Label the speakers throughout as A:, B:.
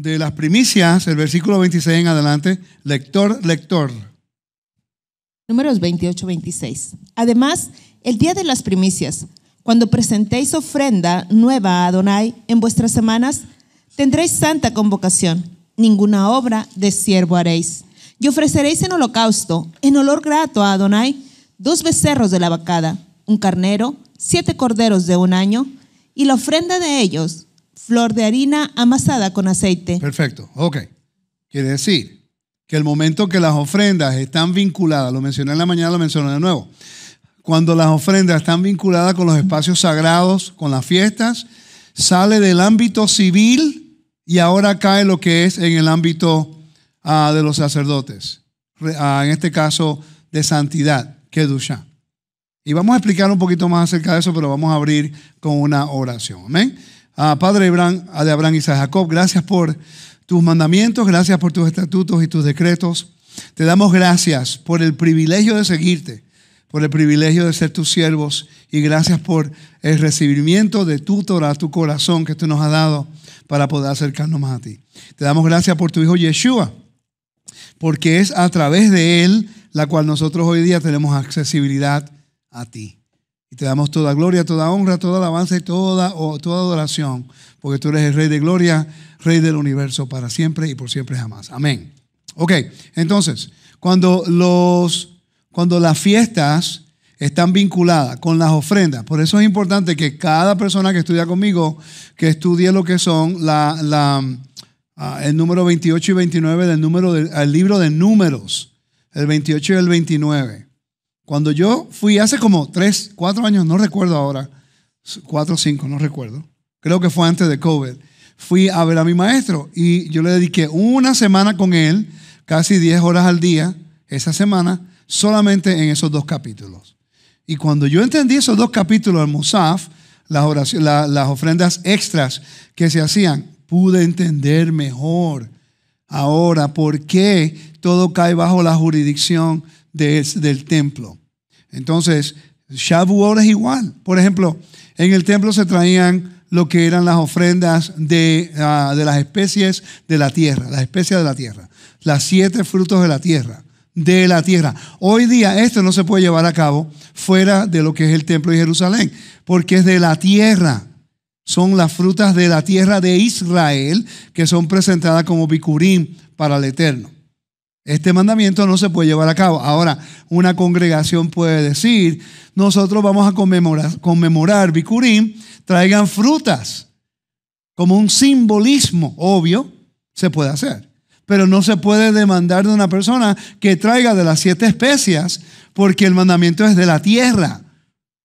A: de las primicias, el versículo 26 en adelante, lector, lector.
B: Números 28, 26. Además, el día de las primicias, cuando presentéis ofrenda nueva a Adonai en vuestras semanas, tendréis santa convocación. Ninguna obra de siervo haréis. Y ofreceréis en holocausto, en olor grato a Adonai, dos becerros de la vacada, un carnero, siete corderos de un año, y la ofrenda de ellos, flor de harina amasada con aceite. Perfecto, ok.
A: Quiere decir que el momento que las ofrendas están vinculadas, lo mencioné en la mañana, lo mencioné de nuevo, cuando las ofrendas están vinculadas con los espacios sagrados, con las fiestas, sale del ámbito civil y ahora cae lo que es en el ámbito ah, de los sacerdotes, ah, en este caso de santidad, Kedusha. Y vamos a explicar un poquito más acerca de eso, pero vamos a abrir con una oración. Amén. Padre Abraham, de Abraham y a Jacob, gracias por tus mandamientos, gracias por tus estatutos y tus decretos. Te damos gracias por el privilegio de seguirte, por el privilegio de ser tus siervos y gracias por el recibimiento de tu Torah, tu corazón que tú nos has dado para poder acercarnos más a ti. Te damos gracias por tu Hijo Yeshua, porque es a través de Él la cual nosotros hoy día tenemos accesibilidad a ti. Y te damos toda gloria, toda honra, toda alabanza y toda, toda adoración, porque tú eres el Rey de Gloria, Rey del universo para siempre y por siempre jamás. Amén. Ok, entonces, cuando, los, cuando las fiestas están vinculadas con las ofrendas, por eso es importante que cada persona que estudia conmigo, que estudie lo que son la, ah, el número 28 y 29 del número del libro de números, el 28 y el 29. Cuando yo fui hace como tres, cuatro años, no recuerdo ahora, cuatro o cinco, no recuerdo, creo que fue antes de COVID, fui a ver a mi maestro y yo le dediqué una semana con él, casi diez horas al día, esa semana, solamente en esos dos capítulos. Y cuando yo entendí esos dos capítulos del Musaf, las, las ofrendas extras que se hacían, pude entender mejor ahora por qué todo cae bajo la jurisdicción del templo. Entonces, Shavuot es igual. Por ejemplo, en el templo se traían lo que eran las ofrendas de, ah, las especies de la tierra, las especies de la tierra, las siete frutos de la tierra, de la tierra. Hoy día esto no se puede llevar a cabo fuera de lo que es el templo de Jerusalén, porque es de la tierra. Son las frutas de la tierra de Israel que son presentadas como bicurín para el Eterno. Este mandamiento no se puede llevar a cabo. Ahora, una congregación puede decir, nosotros vamos a conmemorar, conmemorar traigan frutas, como un simbolismo, obvio, se puede hacer. Pero no se puede demandar de una persona que traiga de las siete especias, porque el mandamiento es de la tierra,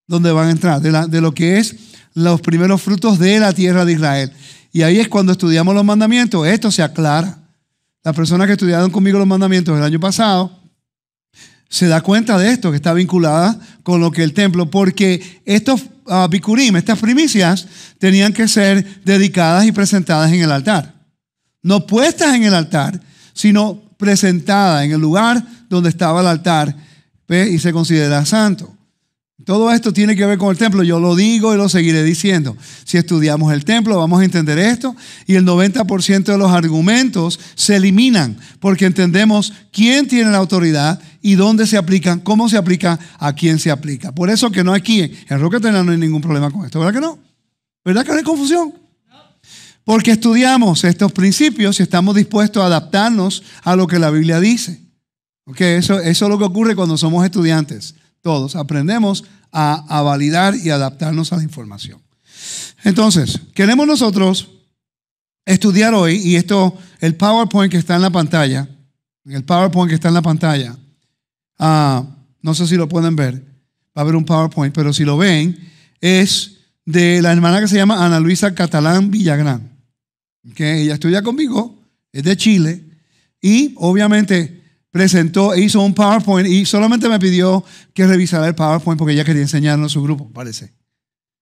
A: donde van a entrar, de lo que es los primeros frutos de la tierra de Israel. Y ahí es cuando estudiamos los mandamientos, esto se aclara las personas que estudiaron conmigo los mandamientos el año pasado, se da cuenta de esto, que está vinculada con lo que el templo, porque estos uh, estas primicias, tenían que ser dedicadas y presentadas en el altar. No puestas en el altar, sino presentadas en el lugar donde estaba el altar y se considera santo. Todo esto tiene que ver con el templo. Yo lo digo y lo seguiré diciendo. Si estudiamos el templo, vamos a entender esto. Y el 90% de los argumentos se eliminan porque entendemos quién tiene la autoridad y dónde se aplica, cómo se aplica, a quién se aplica. Por eso que no aquí, en Tena no hay ningún problema con esto. ¿Verdad que no? ¿Verdad que no hay confusión? Porque estudiamos estos principios y estamos dispuestos a adaptarnos a lo que la Biblia dice. Porque eso, eso es lo que ocurre cuando somos estudiantes todos aprendemos a, validar y adaptarnos a la información. Entonces, queremos nosotros estudiar hoy, y esto, el PowerPoint que está en la pantalla, el PowerPoint que está en la pantalla, ah, no sé si lo pueden ver, va a haber un PowerPoint, pero si lo ven, es de la hermana que se llama Ana Luisa Catalán Villagrán, que ella estudia conmigo, es de Chile, y obviamente presentó e hizo un PowerPoint y solamente me pidió que revisara el PowerPoint porque ella quería enseñarlo a su grupo, parece.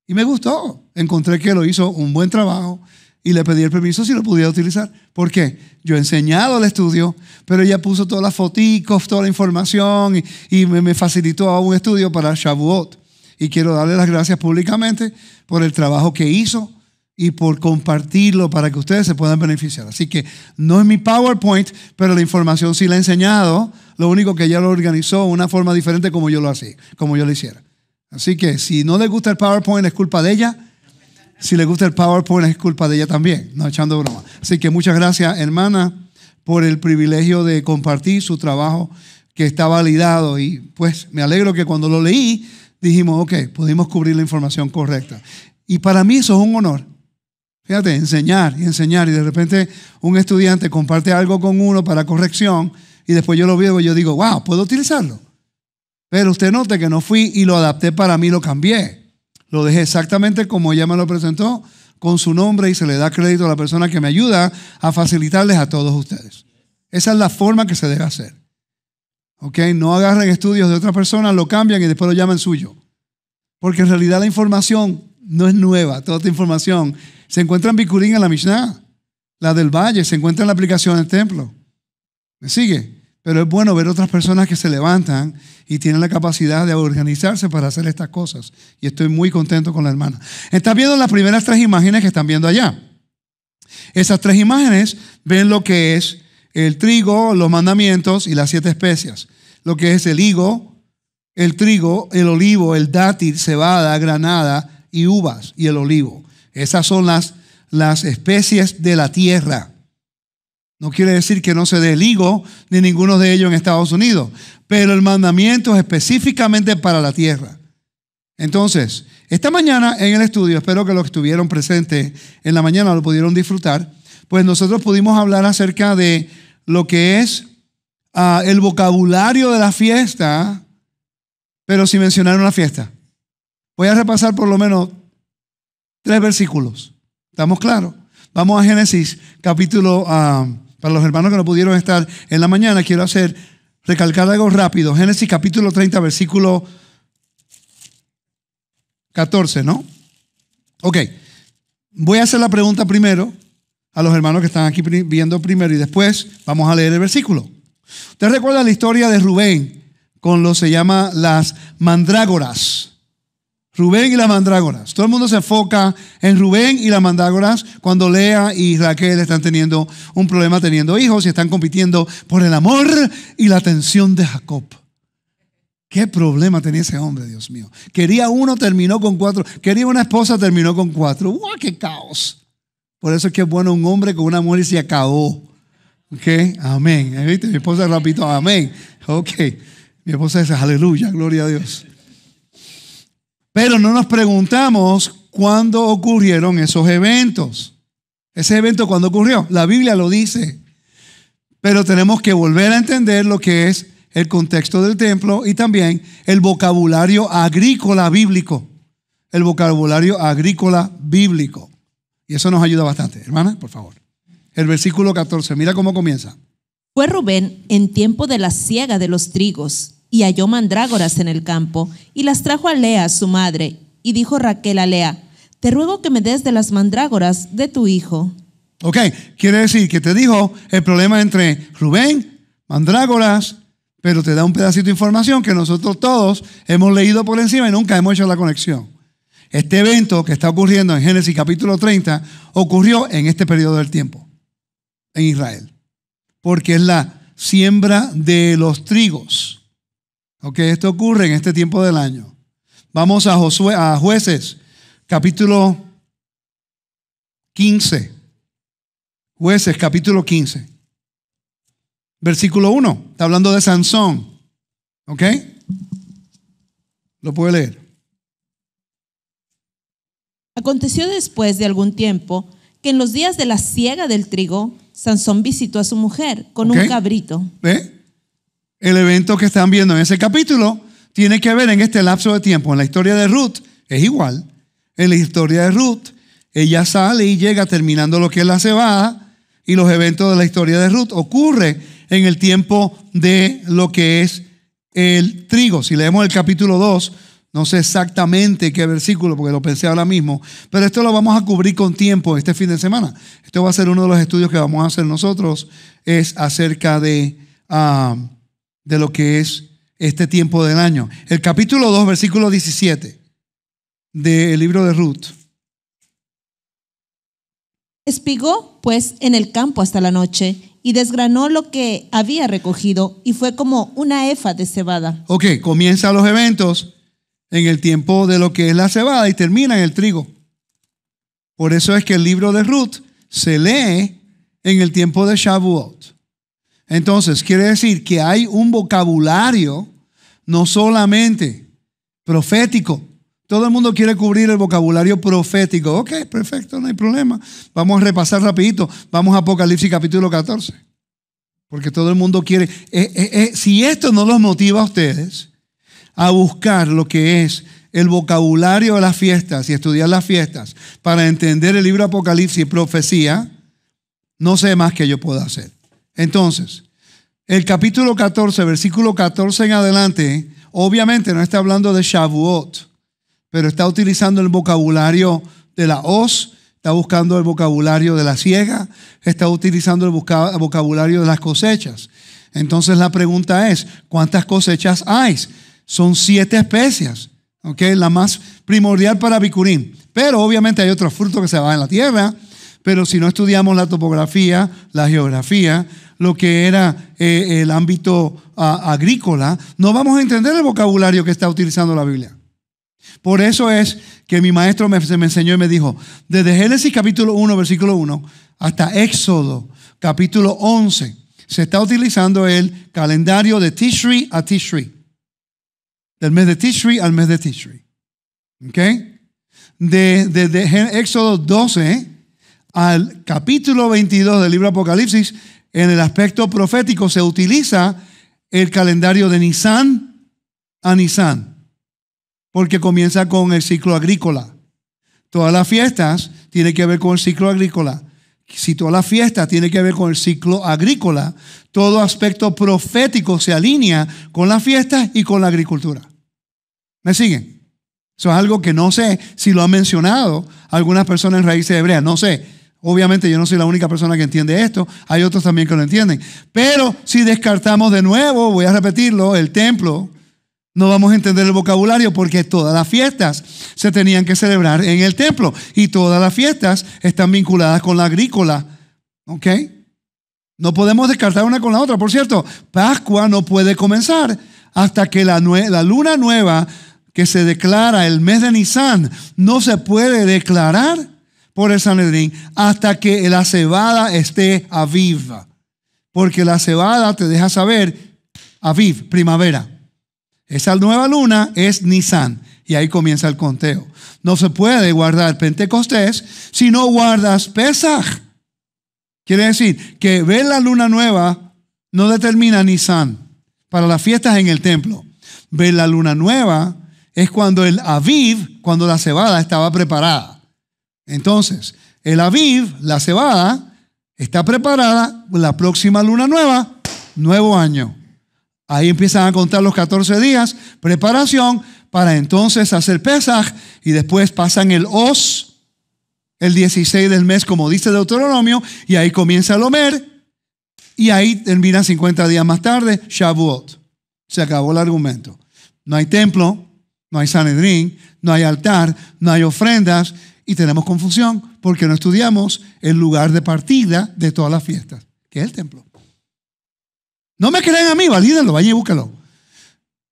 A: Y me gustó. Encontré que lo hizo un buen trabajo y le pedí el permiso si lo pudiera utilizar. ¿Por qué? Yo he enseñado el estudio, pero ella puso todas las fotos, toda la información y, me, me, facilitó un estudio para Shavuot. Y quiero darle las gracias públicamente por el trabajo que hizo y por compartirlo para que ustedes se puedan beneficiar. Así que no es mi PowerPoint, pero la información sí la he enseñado. Lo único que ella lo organizó de una forma diferente como yo lo hacía, como yo lo hiciera. Así que si no le gusta el PowerPoint es culpa de ella. Si le gusta el PowerPoint es culpa de ella también, no echando broma. Así que muchas gracias, hermana, por el privilegio de compartir su trabajo que está validado y pues me alegro que cuando lo leí dijimos, ok, pudimos cubrir la información correcta. Y para mí eso es un honor, Fíjate, enseñar y enseñar. Y de repente un estudiante comparte algo con uno para corrección y después yo lo veo y yo digo, wow, puedo utilizarlo. Pero usted note que no fui y lo adapté para mí, lo cambié. Lo dejé exactamente como ella me lo presentó, con su nombre y se le da crédito a la persona que me ayuda a facilitarles a todos ustedes. Esa es la forma que se debe hacer. ¿Ok? No agarren estudios de otra persona, lo cambian y después lo llaman suyo. Porque en realidad la información no es nueva. Toda esta información se encuentra en Bicurín en la Mishnah, la del Valle, se encuentra en la aplicación del templo. ¿Me sigue? Pero es bueno ver otras personas que se levantan y tienen la capacidad de organizarse para hacer estas cosas. Y estoy muy contento con la hermana. Estás viendo las primeras tres imágenes que están viendo allá. Esas tres imágenes ven lo que es el trigo, los mandamientos y las siete especias. Lo que es el higo, el trigo, el olivo, el dátil, cebada, granada y uvas y el olivo. Esas son las, especies de la tierra. No quiere decir que no se dé el higo ni ninguno de ellos en Estados Unidos, pero el mandamiento es específicamente para la tierra. Entonces, esta mañana en el estudio, espero que los que estuvieron presentes en la mañana lo pudieron disfrutar, pues nosotros pudimos hablar acerca de lo que es ah, el vocabulario de la fiesta, pero sin mencionar una fiesta. Voy a repasar por lo menos Tres versículos. ¿Estamos claros? Vamos a Génesis, capítulo, ah, para los hermanos que no pudieron estar en la mañana, quiero hacer, recalcar algo rápido. Génesis capítulo 30, versículo 14, ¿no? Ok. Voy a hacer la pregunta primero a los hermanos que están aquí viendo primero y después vamos a leer el versículo. ¿Usted recuerda la historia de Rubén con lo que se llama las mandrágoras? Rubén y las mandrágoras. Todo el mundo se enfoca en Rubén y las mandrágoras cuando Lea y Raquel están teniendo un problema teniendo hijos y están compitiendo por el amor y la atención de Jacob. ¿Qué problema tenía ese hombre, Dios mío? Quería uno, terminó con cuatro. Quería una esposa, terminó con cuatro. ¡Uah, qué caos! Por eso es que es bueno un hombre con una mujer y se acabó. ¿Ok? Amén. ¿Eh? Mi esposa rapidito, amén. Ok. Mi esposa dice, aleluya, gloria a Dios. Pero no nos preguntamos cuándo ocurrieron esos eventos. Ese evento cuándo ocurrió. La Biblia lo dice. Pero tenemos que volver a entender lo que es el contexto del templo y también el vocabulario agrícola bíblico. El vocabulario agrícola bíblico. Y eso nos ayuda bastante. Hermana, por favor. El versículo 14, mira cómo comienza.
B: Fue Rubén en tiempo de la siega de los trigos y halló mandrágoras en el campo, y las trajo a Lea, su madre, y dijo Raquel a Lea, te ruego que me des de las mandrágoras de tu hijo.
A: Ok, quiere decir que te dijo el problema entre Rubén, mandrágoras, pero te da un pedacito de información que nosotros todos hemos leído por encima y nunca hemos hecho la conexión. Este evento que está ocurriendo en Génesis capítulo 30 ocurrió en este periodo del tiempo, en Israel, porque es la siembra de los trigos. Ok, esto ocurre en este tiempo del año. Vamos a, Josué, a jueces, capítulo 15. Jueces, capítulo 15. Versículo 1. Está hablando de Sansón. ¿Ok? Lo puede leer.
B: Aconteció después de algún tiempo que en los días de la siega del trigo, Sansón visitó a su mujer con un cabrito.
A: ¿Eh? el evento que están viendo en ese capítulo tiene que ver en este lapso de tiempo. En la historia de Ruth es igual. En la historia de Ruth, ella sale y llega terminando lo que es la cebada y los eventos de la historia de Ruth ocurren en el tiempo de lo que es el trigo. Si leemos el capítulo 2, no sé exactamente qué versículo, porque lo pensé ahora mismo, pero esto lo vamos a cubrir con tiempo este fin de semana. Esto va a ser uno de los estudios que vamos a hacer nosotros, es acerca de... Ah, de lo que es este tiempo del año. El capítulo 2, versículo 17 del libro de Ruth.
B: Espigó pues en el campo hasta la noche y desgranó lo que había recogido y fue como una efa de cebada.
A: Ok, comienzan los eventos en el tiempo de lo que es la cebada y termina en el trigo. Por eso es que el libro de Ruth se lee en el tiempo de Shavuot. Entonces, quiere decir que hay un vocabulario no solamente profético. Todo el mundo quiere cubrir el vocabulario profético. Ok, perfecto, no hay problema. Vamos a repasar rapidito. Vamos a Apocalipsis capítulo 14. Porque todo el mundo quiere... Eh, eh, eh, si esto no los motiva a ustedes a buscar lo que es el vocabulario de las fiestas y estudiar las fiestas para entender el libro Apocalipsis y profecía, no sé más que yo pueda hacer. Entonces, el capítulo 14, versículo 14 en adelante, obviamente no está hablando de Shavuot, pero está utilizando el vocabulario de la hoz, está buscando el vocabulario de la ciega, está utilizando el vocabulario de las cosechas. Entonces la pregunta es, ¿cuántas cosechas hay? Son siete especies, ¿ok? La más primordial para Bicurín. Pero obviamente hay otros frutos que se van en la tierra, pero si no estudiamos la topografía, la geografía, lo que era eh, el ámbito agrícola, no vamos a entender el vocabulario que está utilizando la Biblia. Por eso es que mi maestro me, me enseñó y me dijo, desde Génesis capítulo 1, versículo 1, hasta Éxodo capítulo 11, se está utilizando el calendario de Tishri a Tishri. Del mes de Tishri al mes de Tishri. ¿Ok? Desde de Éxodo 12 al capítulo 22 del libro Apocalipsis en el aspecto profético se utiliza el calendario de Nisan a Nisan, porque comienza con el ciclo agrícola. Todas las fiestas tienen que ver con el ciclo agrícola. Si todas las fiestas tienen que ver con el ciclo agrícola, todo aspecto profético se alinea con las fiestas y con la agricultura. ¿Me siguen? Eso es algo que no sé si lo han mencionado algunas personas en raíces hebreas, no sé. Obviamente yo no soy la única persona que entiende esto, hay otros también que lo entienden. Pero si descartamos de nuevo, voy a repetirlo, el templo, no vamos a entender el vocabulario porque todas las fiestas se tenían que celebrar en el templo y todas las fiestas están vinculadas con la agrícola. ¿Ok? No podemos descartar una con la otra. Por cierto, Pascua no puede comenzar hasta que la, la luna nueva que se declara el mes de Nisan no se puede declarar por el Sanedrín hasta que la cebada esté aviva. Porque la cebada te deja saber, aviv, primavera. Esa nueva luna es Nisan. Y ahí comienza el conteo. No se puede guardar Pentecostés si no guardas Pesaj. Quiere decir que ver la luna nueva no determina Nisan para las fiestas en el templo. Ver la luna nueva es cuando el Aviv, cuando la cebada estaba preparada. Entonces, el aviv, la cebada, está preparada la próxima luna nueva, nuevo año. Ahí empiezan a contar los 14 días, preparación para entonces hacer Pesaj y después pasan el Os, el 16 del mes, como dice Deuteronomio, y ahí comienza el Omer y ahí termina 50 días más tarde, Shavuot. Se acabó el argumento. No hay templo, no hay Sanedrín, no hay altar, no hay ofrendas, y tenemos confusión porque no estudiamos el lugar de partida de todas las fiestas, que es el templo. No me crean a mí, valídenlo, vayan y búsquenlo.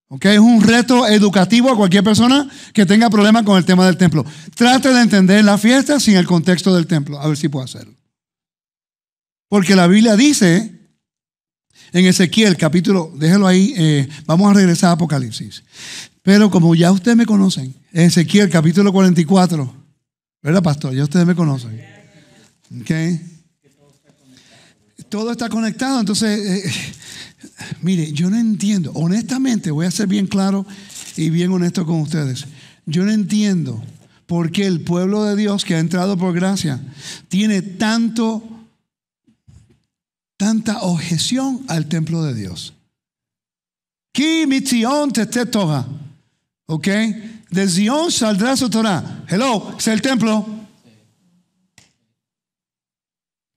A: ¿Ok? Es un reto educativo a cualquier persona que tenga problemas con el tema del templo. Trate de entender la fiesta sin el contexto del templo, a ver si puedo hacerlo. Porque la Biblia dice en Ezequiel capítulo, déjelo ahí, eh, vamos a regresar a Apocalipsis. Pero como ya ustedes me conocen, en Ezequiel capítulo 44, ¿Verdad, pastor? Ya ustedes me conocen. ¿ok? Todo está conectado. Entonces, eh, eh, mire, yo no entiendo. Honestamente, voy a ser bien claro y bien honesto con ustedes. Yo no entiendo por qué el pueblo de Dios que ha entrado por gracia tiene tanto, tanta objeción al templo de Dios. Ki misión te toga. ¿Ok? De Zion saldrá su Torah. Hello, es el templo.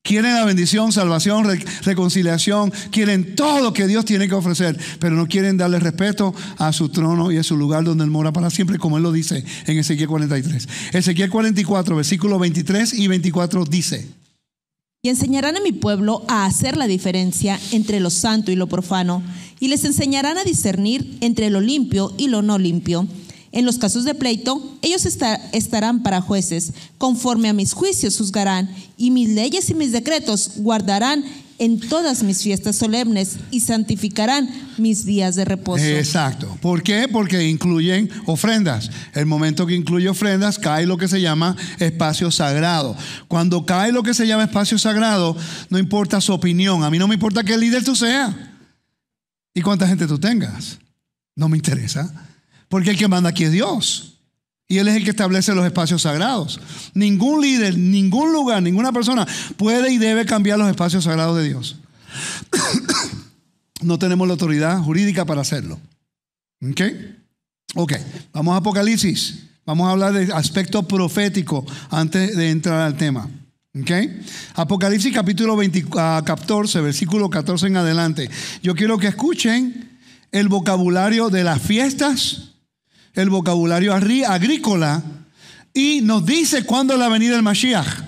A: Quieren la bendición, salvación, reconciliación, quieren todo lo que Dios tiene que ofrecer, pero no quieren darle respeto a su trono y a su lugar donde Él mora para siempre, como Él lo dice en Ezequiel 43. Ezequiel 44, versículos 23 y 24 dice.
B: Y enseñarán a mi pueblo a hacer la diferencia entre lo santo y lo profano y les enseñarán a discernir entre lo limpio y lo no limpio. En los casos de pleito, ellos estarán para jueces, conforme a mis juicios juzgarán, y mis leyes y mis decretos guardarán en todas mis fiestas solemnes y santificarán mis días de reposo.
A: Exacto. ¿Por qué? Porque incluyen ofrendas. El momento que incluye ofrendas cae lo que se llama espacio sagrado. Cuando cae lo que se llama espacio sagrado, no importa su opinión. A mí no me importa qué líder tú seas y cuánta gente tú tengas. No me interesa. Porque el que manda aquí es Dios. Y Él es el que establece los espacios sagrados. Ningún líder, ningún lugar, ninguna persona puede y debe cambiar los espacios sagrados de Dios. no tenemos la autoridad jurídica para hacerlo. ¿Ok? Ok, vamos a Apocalipsis. Vamos a hablar del aspecto profético antes de entrar al tema. Okay. Apocalipsis capítulo 14, ah, versículo 14 en adelante. Yo quiero que escuchen el vocabulario de las fiestas, el vocabulario agrícola, y nos dice cuándo es la venida del Mashiach.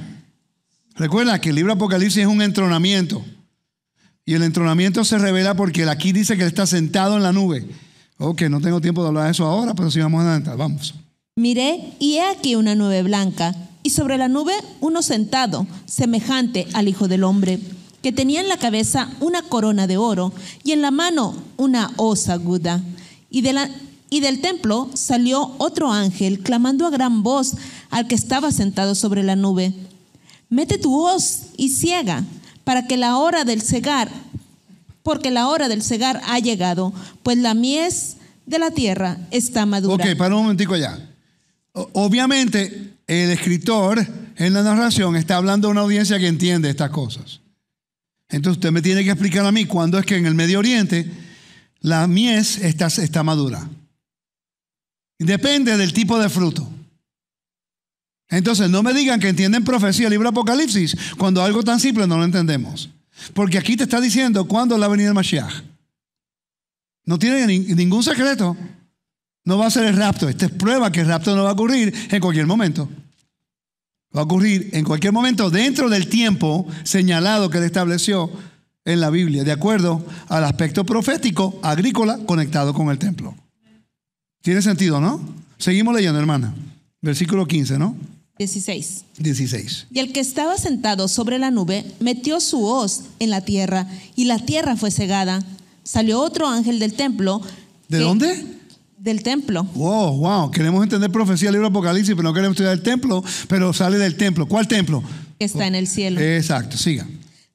A: Recuerda que el libro Apocalipsis es un entronamiento. Y el entronamiento se revela porque aquí dice que él está sentado en la nube. Ok, no tengo tiempo de hablar de eso ahora, pero sí vamos adelante. Vamos.
B: Miré y he aquí una nube blanca y sobre la nube uno sentado, semejante al Hijo del Hombre, que tenía en la cabeza una corona de oro y en la mano una hoz aguda. Y, y del templo salió otro ángel clamando a gran voz al que estaba sentado sobre la nube, mete tu hoz y ciega, para que la hora del cegar, porque la hora del cegar ha llegado, pues la mies de la tierra está madura. Ok,
A: para un momentico allá. Obviamente, el escritor en la narración está hablando a una audiencia que entiende estas cosas. Entonces usted me tiene que explicar a mí cuándo es que en el Medio Oriente la mies está, está madura. Depende del tipo de fruto. Entonces no me digan que entienden profecía, libro Apocalipsis, cuando algo tan simple no lo entendemos. Porque aquí te está diciendo cuándo la venida el Mashiach. No tiene ningún secreto. No va a ser el rapto. Esta es prueba que el rapto no va a ocurrir en cualquier momento. Va a ocurrir en cualquier momento dentro del tiempo señalado que le estableció en la Biblia, de acuerdo al aspecto profético agrícola conectado con el templo. ¿Tiene sentido, no? Seguimos leyendo, hermana. Versículo 15, ¿no?
B: 16.
A: 16.
B: Y el que estaba sentado sobre la nube metió su hoz en la tierra y la tierra fue cegada. Salió otro ángel del templo. ¿De dónde? del templo.
A: Wow, wow. Queremos entender profecía, libro Apocalipsis, pero no queremos estudiar el templo, pero sale del templo. ¿Cuál templo?
B: Que está en el cielo.
A: Exacto, siga.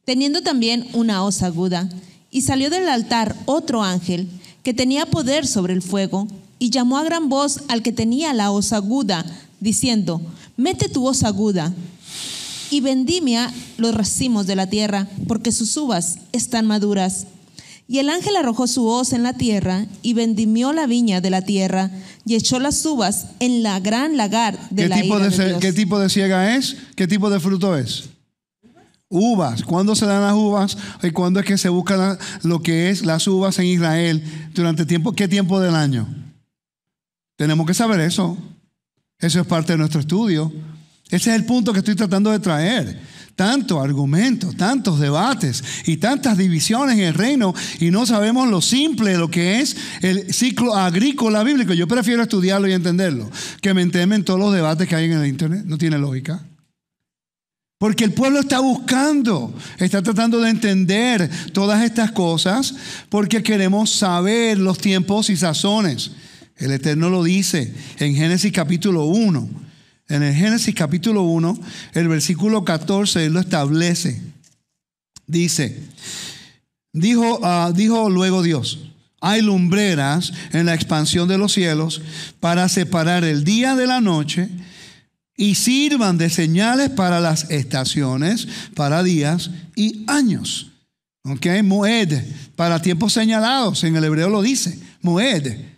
B: Teniendo también una osa aguda, y salió del altar otro ángel que tenía poder sobre el fuego, y llamó a gran voz al que tenía la osa aguda, diciendo, mete tu osa aguda y vendimia los racimos de la tierra, porque sus uvas están maduras. Y el ángel arrojó su hoz en la tierra y vendimió la viña de la tierra y echó las uvas en la gran lagar de la tipo de, ¿Qué
A: tipo de ciega es? ¿Qué tipo de fruto es? Uvas. ¿Cuándo se dan las uvas? ¿Y cuándo es que se buscan lo que es las uvas en Israel? ¿Durante tiempo? ¿Qué tiempo del año? Tenemos que saber eso. Eso es parte de nuestro estudio. Ese es el punto que estoy tratando de traer tanto argumentos, tantos debates y tantas divisiones en el reino y no sabemos lo simple de lo que es el ciclo agrícola bíblico. Yo prefiero estudiarlo y entenderlo que me en todos los debates que hay en el Internet. No tiene lógica. Porque el pueblo está buscando, está tratando de entender todas estas cosas porque queremos saber los tiempos y sazones. El Eterno lo dice en Génesis capítulo 1. En el Génesis capítulo 1, el versículo 14, él lo establece. Dice, dijo, ah, dijo luego Dios, hay lumbreras en la expansión de los cielos para separar el día de la noche y sirvan de señales para las estaciones, para días y años. ¿Ok? Moed, para tiempos señalados, en el hebreo lo dice, Moed.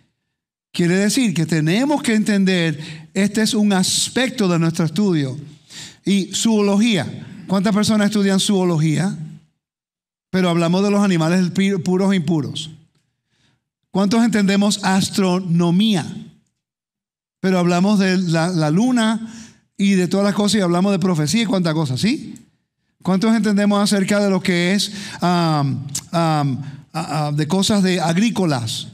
A: Quiere decir que tenemos que entender, este es un aspecto de nuestro estudio. Y zoología. ¿Cuántas personas estudian zoología? Pero hablamos de los animales puros e impuros. ¿Cuántos entendemos astronomía? Pero hablamos de la, luna y de todas las cosas y hablamos de profecía y cuántas cosas, ¿sí? ¿Cuántos entendemos acerca de lo que es de cosas de agrícolas?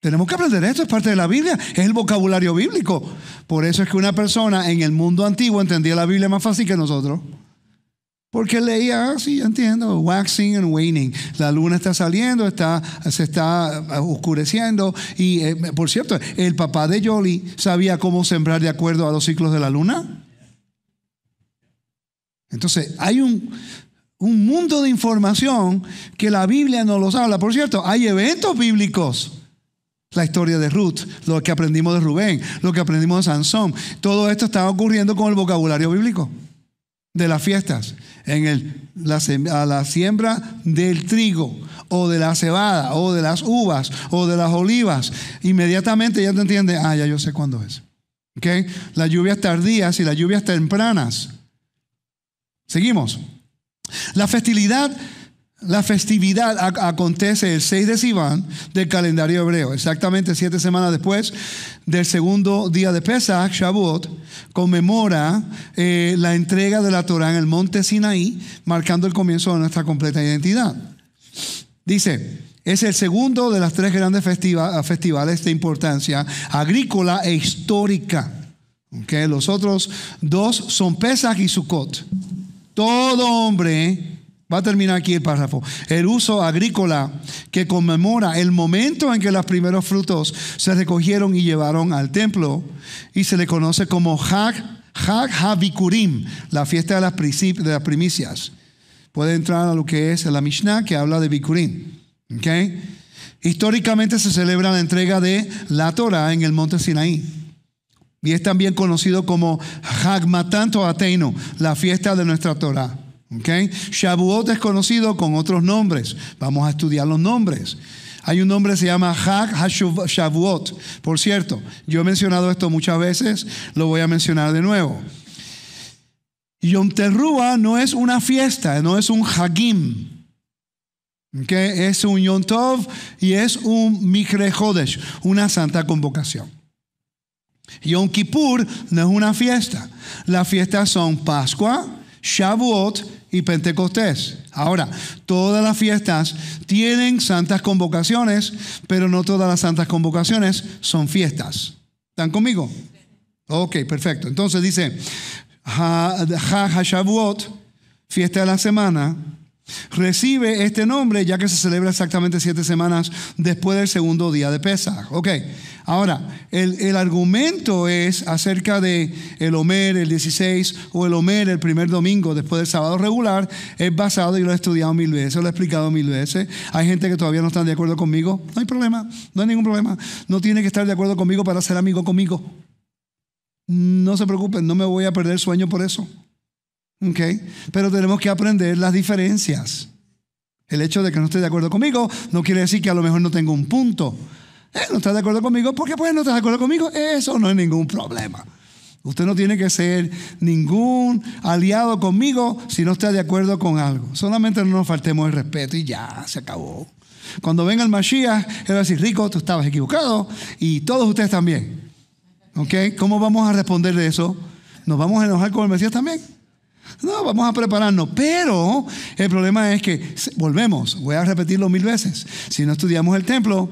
A: Tenemos que aprender esto, es parte de la Biblia, es el vocabulario bíblico. Por eso es que una persona en el mundo antiguo entendía la Biblia más fácil que nosotros. Porque leía, ah, sí, entiendo, waxing and waning. La luna está saliendo, está, se está ah, oscureciendo. Y, eh, por cierto, el papá de Jolie sabía cómo sembrar de acuerdo a los ciclos de la luna. Entonces, hay un, un mundo de información que la Biblia no los habla. Por cierto, hay eventos bíblicos la historia de Ruth, lo que aprendimos de Rubén, lo que aprendimos de Sansón. Todo esto está ocurriendo con el vocabulario bíblico de las fiestas. En el, la, a la siembra del trigo o de la cebada o de las uvas o de las olivas. Inmediatamente ya te entiende, ah, ya yo sé cuándo es. ¿Okay? Las lluvias tardías y las lluvias tempranas. Seguimos. La festividad la festividad acontece el 6 de Sivan del calendario hebreo, exactamente siete semanas después del segundo día de Pesach, Shavuot, conmemora eh, la entrega de la Torah en el monte Sinaí, marcando el comienzo de nuestra completa identidad. Dice, es el segundo de las tres grandes festivales de importancia agrícola e histórica. Los otros dos son Pesach y Sukkot. Todo hombre Va a terminar aquí el párrafo. El uso agrícola que conmemora el momento en que los primeros frutos se recogieron y llevaron al templo y se le conoce como Hag, Hag Havikurim, la fiesta de las, primicias. Puede entrar a lo que es la Mishnah que habla de Bikurim. ¿Okay? Históricamente se celebra la entrega de la Torah en el monte Sinaí. Y es también conocido como Hag Matanto Ateino, la fiesta de nuestra Torah. Okay. Shavuot es conocido con otros nombres. Vamos a estudiar los nombres. Hay un nombre que se llama Hag Shavuot. Por cierto, yo he mencionado esto muchas veces, lo voy a mencionar de nuevo. Yom Teruah no es una fiesta, no es un Hagim. Okay. Es un Yom Tov y es un Mikre Hodesh, una santa convocación. Yom Kippur no es una fiesta. Las fiestas son Pascua, Shavuot y Pentecostés. Ahora, todas las fiestas tienen santas convocaciones, pero no todas las santas convocaciones son fiestas. ¿Están conmigo? Ok, perfecto. Entonces dice, ha, Shavuot, fiesta de la semana, recibe este nombre ya que se celebra exactamente siete semanas después del segundo día de Pesach. Ok, ahora, el, argumento es acerca de el Homer, el 16, o el Omer el primer domingo después del sábado regular, es basado, y lo he estudiado mil veces, lo he explicado mil veces. Hay gente que todavía no está de acuerdo conmigo, no hay problema, no hay ningún problema. No tiene que estar de acuerdo conmigo para ser amigo conmigo. No se preocupen, no me voy a perder sueño por eso. Okay. Pero tenemos que aprender las diferencias. El hecho de que no esté de acuerdo conmigo no quiere decir que a lo mejor no tengo un punto. Eh, no estás de acuerdo conmigo, porque pues no estás de acuerdo conmigo, eso no es ningún problema. Usted no tiene que ser ningún aliado conmigo si no está de acuerdo con algo. Solamente no nos faltemos el respeto y ya, se acabó. Cuando venga el Mashiach, él va a decir, Rico, tú estabas equivocado y todos ustedes también. ¿Cómo vamos a responder de eso? ¿Nos vamos a enojar con el Mesías también? No, vamos a prepararnos. Pero el problema es que, volvemos, voy a repetirlo mil veces, si no estudiamos el templo,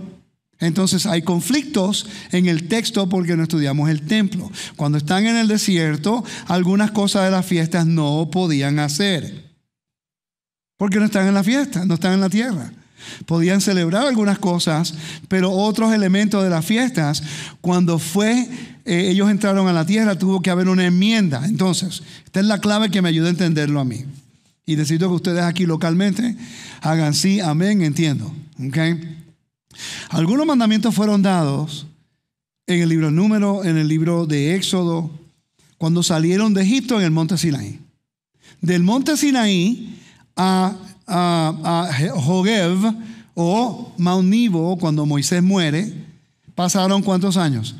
A: entonces hay conflictos en el texto porque no estudiamos el templo. Cuando están en el desierto, algunas cosas de las fiestas no podían hacer. Porque no están en la fiesta, no están en la tierra. Podían celebrar algunas cosas, pero otros elementos de las fiestas, cuando fue, eh, ellos entraron a la tierra, tuvo que haber una enmienda. Entonces, esta es la clave que me ayuda a entenderlo a mí. Y necesito que ustedes aquí localmente hagan sí, amén, entiendo. Algunos mandamientos fueron dados en el libro Número, en el libro de Éxodo, cuando salieron de Egipto en el monte Sinaí. Del monte Sinaí a a, a o Maunivo cuando Moisés muere, pasaron cuántos años?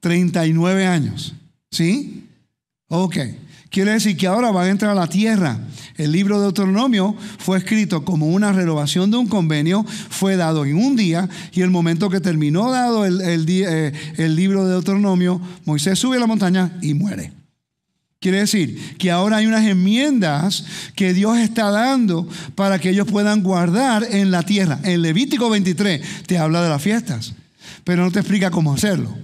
A: 39 años. ¿Sí? Ok. Quiere decir que ahora van a entrar a la tierra. El libro de Deuteronomio fue escrito como una renovación de un convenio, fue dado en un día y el momento que terminó dado el, el eh, libro de Deuteronomio, Moisés sube a la montaña y muere. Quiere decir que ahora hay unas enmiendas que Dios está dando para que ellos puedan guardar en la tierra. En Levítico 23 te habla de las fiestas, pero no te explica cómo hacerlo.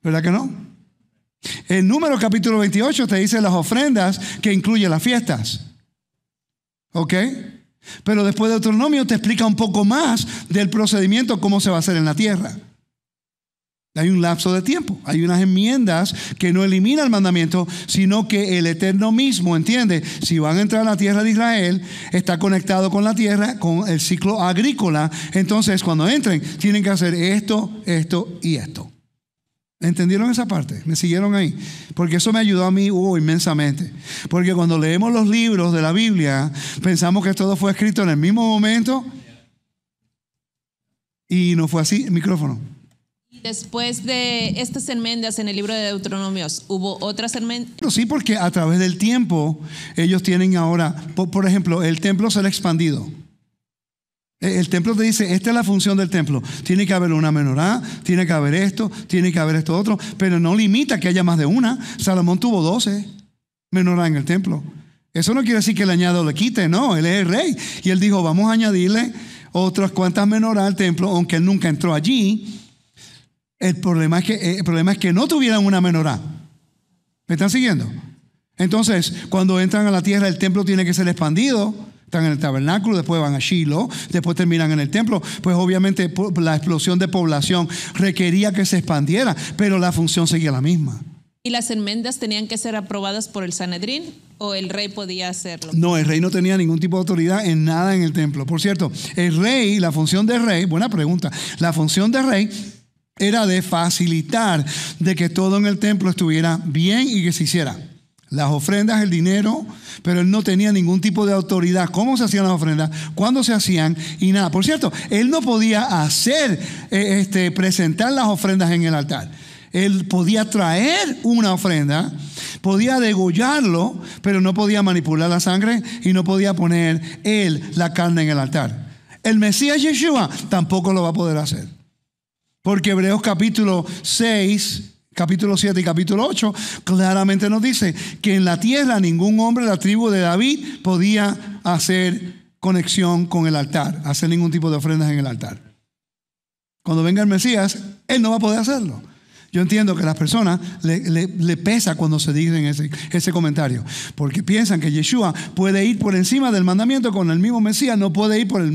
A: ¿Verdad que no? En número capítulo 28 te dice las ofrendas que incluye las fiestas. ¿Ok? Pero después de Deuteronomio te explica un poco más del procedimiento, cómo se va a hacer en la tierra. Hay un lapso de tiempo, hay unas enmiendas que no elimina el mandamiento, sino que el Eterno mismo, ¿entiende? Si van a entrar a la tierra de Israel, está conectado con la tierra, con el ciclo agrícola, entonces cuando entren tienen que hacer esto, esto y esto. ¿Entendieron esa parte? ¿Me siguieron ahí? Porque eso me ayudó a mí uh, inmensamente. Porque cuando leemos los libros de la Biblia, pensamos que todo fue escrito en el mismo momento y no fue así. Micrófono.
B: Después de estas enmiendas en el libro de Deuteronomios, ¿hubo otras enmiendas?
A: Sí, porque a través del tiempo ellos tienen ahora, por, ejemplo, el templo se ha expandido. E, el templo te dice, esta es la función del templo. Tiene que haber una menorá, tiene que haber esto, tiene que haber esto otro, pero no limita que haya más de una. Salomón tuvo 12 menorá en el templo. Eso no quiere decir que le añado le quite, no, él es el rey. Y él dijo, vamos a añadirle otras cuantas menorá al templo, aunque él nunca entró allí. El problema es que, eh, el problema es que no tuvieran una menorá. ¿Me están siguiendo? Entonces, cuando entran a la tierra, el templo tiene que ser expandido. Están en el tabernáculo, después van a Shiloh, después terminan en el templo. Pues obviamente la explosión de población requería que se expandiera, pero la función seguía la misma.
B: ¿Y las enmiendas tenían que ser aprobadas por el Sanedrín o el rey podía hacerlo?
A: No, el rey no tenía ningún tipo de autoridad en nada en el templo. Por cierto, el rey, la función del rey, buena pregunta, la función del rey era de facilitar de que todo en el templo estuviera bien y que se hiciera. Las ofrendas, el dinero, pero él no tenía ningún tipo de autoridad. ¿Cómo se hacían las ofrendas? ¿Cuándo se hacían? Y nada. Por cierto, él no podía hacer, eh, este, presentar las ofrendas en el altar. Él podía traer una ofrenda, podía degollarlo, pero no podía manipular la sangre y no podía poner él la carne en el altar. El Mesías Yeshua tampoco lo va a poder hacer. Porque Hebreos capítulo 6, capítulo 7 y capítulo 8 claramente nos dice que en la tierra ningún hombre de la tribu de David podía hacer conexión con el altar, hacer ningún tipo de ofrendas en el altar. Cuando venga el Mesías, él no va a poder hacerlo. Yo entiendo que a las personas le, pesa cuando se dicen ese, comentario, porque piensan que Yeshua puede ir por encima del mandamiento con el mismo Mesías, no puede ir por el,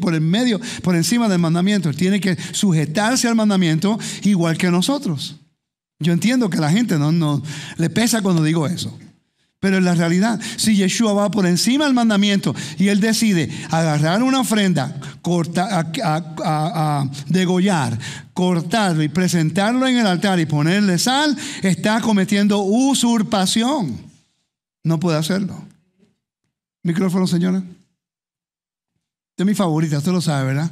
A: por el medio, por encima del mandamiento. tiene que sujetarse al mandamiento igual que nosotros. Yo entiendo que a la gente no, no le pesa cuando digo eso. Pero en la realidad, si Yeshua va por encima del mandamiento y él decide agarrar una ofrenda, degollar, cortarlo y presentarlo en el altar y ponerle sal, está cometiendo usurpación. No puede hacerlo. Micrófono, señora. es mi favorita, usted lo sabe, ¿verdad?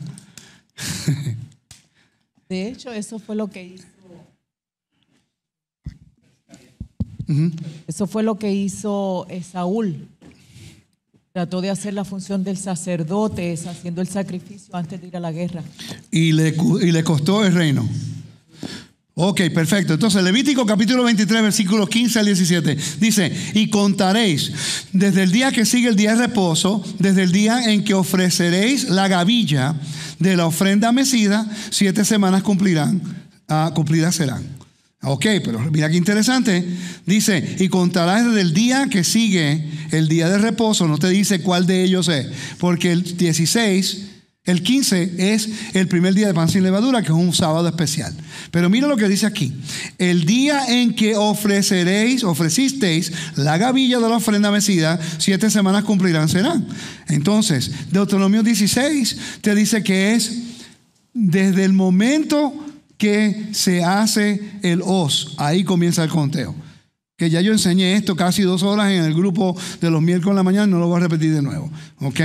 B: De hecho, eso fue lo que hice. Eso fue lo que hizo Saúl. Trató de hacer la función del sacerdote, haciendo el sacrificio antes de ir a la guerra.
A: Y le, costó el reino. Ok, perfecto. Entonces, Levítico capítulo 23, versículos 15 al 17. Dice, y contaréis desde el día que sigue el día de reposo, desde el día en que ofreceréis la gavilla de la ofrenda mecida, siete semanas cumplirán, ah, cumplidas serán. Ok, pero mira qué interesante. Dice, y contarás desde el día que sigue el día de reposo. No te dice cuál de ellos es. Porque el 16, el 15 es el primer día de pan sin levadura, que es un sábado especial. Pero mira lo que dice aquí. El día en que ofreceréis, ofrecisteis la gavilla de la ofrenda mecida, siete semanas cumplirán, serán. Entonces, Deuteronomio 16 te dice que es desde el momento que se hace el os. Ahí comienza el conteo. Que ya yo enseñé esto casi dos horas en el grupo de los miércoles en la mañana, no lo voy a repetir de nuevo. ¿Ok?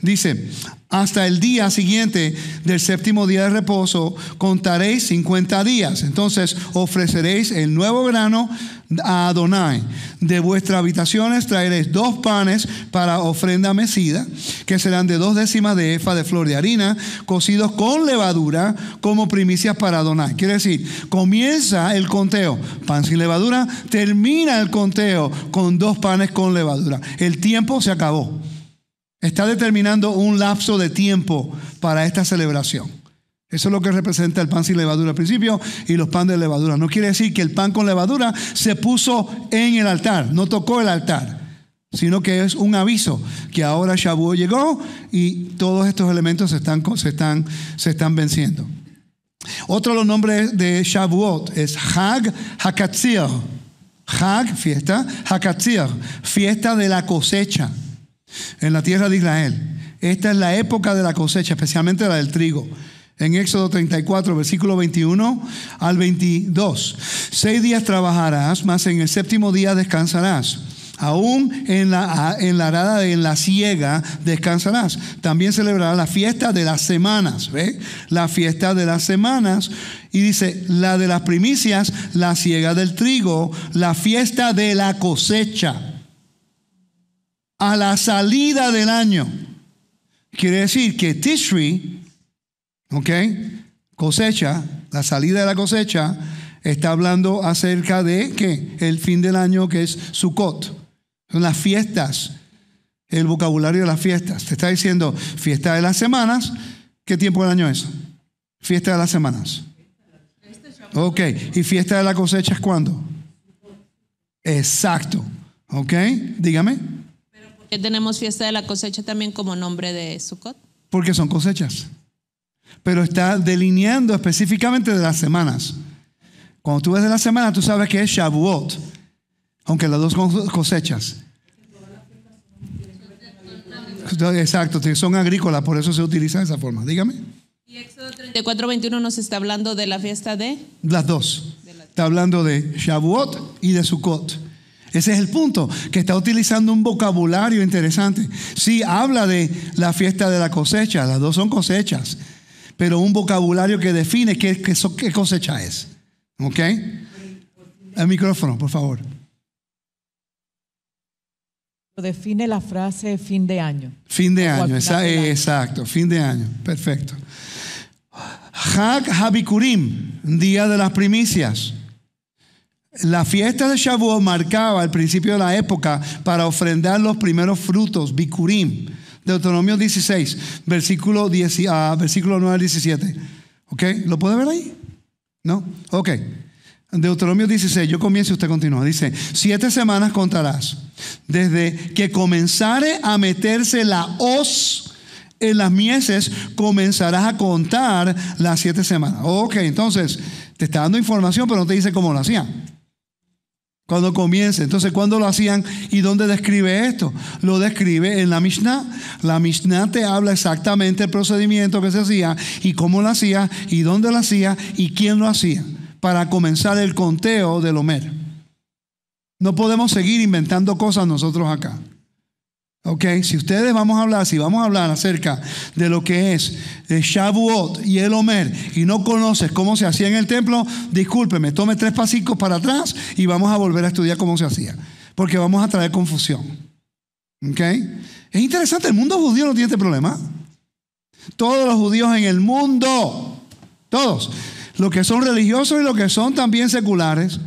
A: Dice, hasta el día siguiente del séptimo día de reposo contaréis 50 días. Entonces ofreceréis el nuevo grano a Adonai. De vuestras habitaciones traeréis dos panes para ofrenda mecida, que serán de dos décimas de efa de flor de harina, cocidos con levadura como primicias para Adonai. Quiere decir, comienza el conteo, pan sin levadura, termina el conteo con dos panes con levadura. El tiempo se acabó. Está determinando un lapso de tiempo para esta celebración. Eso es lo que representa el pan sin levadura al principio y los pan de levadura. No quiere decir que el pan con levadura se puso en el altar, no tocó el altar, sino que es un aviso que ahora Shavuot llegó y todos estos elementos se están, venciendo. Otro de los nombres de Shavuot es Hag Hakatzir. Hag, fiesta, Hakatzir, fiesta de la cosecha en la tierra de Israel. Esta es la época de la cosecha, especialmente la del trigo en Éxodo 34, versículo 21 al 22. Seis días trabajarás, mas en el séptimo día descansarás. Aún en la, en la arada, en la siega, descansarás. También celebrará la fiesta de las semanas. ¿ve? La fiesta de las semanas. Y dice, la de las primicias, la siega del trigo, la fiesta de la cosecha. A la salida del año. Quiere decir que Tishri ¿Ok? Cosecha, la salida de la cosecha, está hablando acerca de que el fin del año que es Sukkot. Son las fiestas, el vocabulario de las fiestas. Te está diciendo fiesta de las semanas. ¿Qué tiempo del año es? Fiesta de las semanas. Ok, ¿y fiesta de la cosecha es cuándo? Exacto. Ok, dígame.
B: ¿Pero por qué tenemos fiesta de la cosecha también como nombre de Sukkot?
A: Porque son cosechas pero está delineando específicamente de las semanas. Cuando tú ves de las semanas tú sabes que es Shavuot, aunque las dos cosechas. Exacto, son agrícolas, por eso se utiliza de esa forma. Dígame.
B: Y Éxodo 34, nos está hablando de la fiesta de...
A: Las dos. Está hablando de Shavuot y de Sukkot. Ese es el punto, que está utilizando un vocabulario interesante. Sí, habla de la fiesta de la cosecha, las dos son cosechas, pero un vocabulario que define qué, qué, qué cosecha es. ¿Ok? El micrófono, por favor.
B: Define la frase fin de año.
A: Fin de año, exacto, fin de año, perfecto. Hag Habikurim, día de las primicias. La fiesta de Shavuot marcaba el principio de la época para ofrendar los primeros frutos, Bikurim. Deuteronomio 16, versículo, 10, ah, versículo 9 al 17. ¿Ok? ¿Lo puede ver ahí? ¿No? Ok. Deuteronomio 16, yo comienzo y usted continúa. Dice, siete semanas contarás desde que comenzare a meterse la hoz en las mieses, comenzarás a contar las siete semanas. Ok, entonces, te está dando información, pero no te dice cómo lo hacía cuando comience. Entonces, ¿cuándo lo hacían y dónde describe esto? Lo describe en la Mishnah. La Mishnah te habla exactamente el procedimiento que se hacía y cómo lo hacía y dónde lo hacía y quién lo hacía para comenzar el conteo del Homer. No podemos seguir inventando cosas nosotros acá. Ok, si ustedes vamos a hablar, si vamos a hablar acerca de lo que es eh, Shavuot y el Omer y no conoces cómo se hacía en el templo, discúlpeme, tome tres pasitos para atrás y vamos a volver a estudiar cómo se hacía, porque vamos a traer confusión. Ok, es interesante, el mundo judío no tiene este problema. Todos los judíos en el mundo, todos, los que son religiosos y los que son también seculares,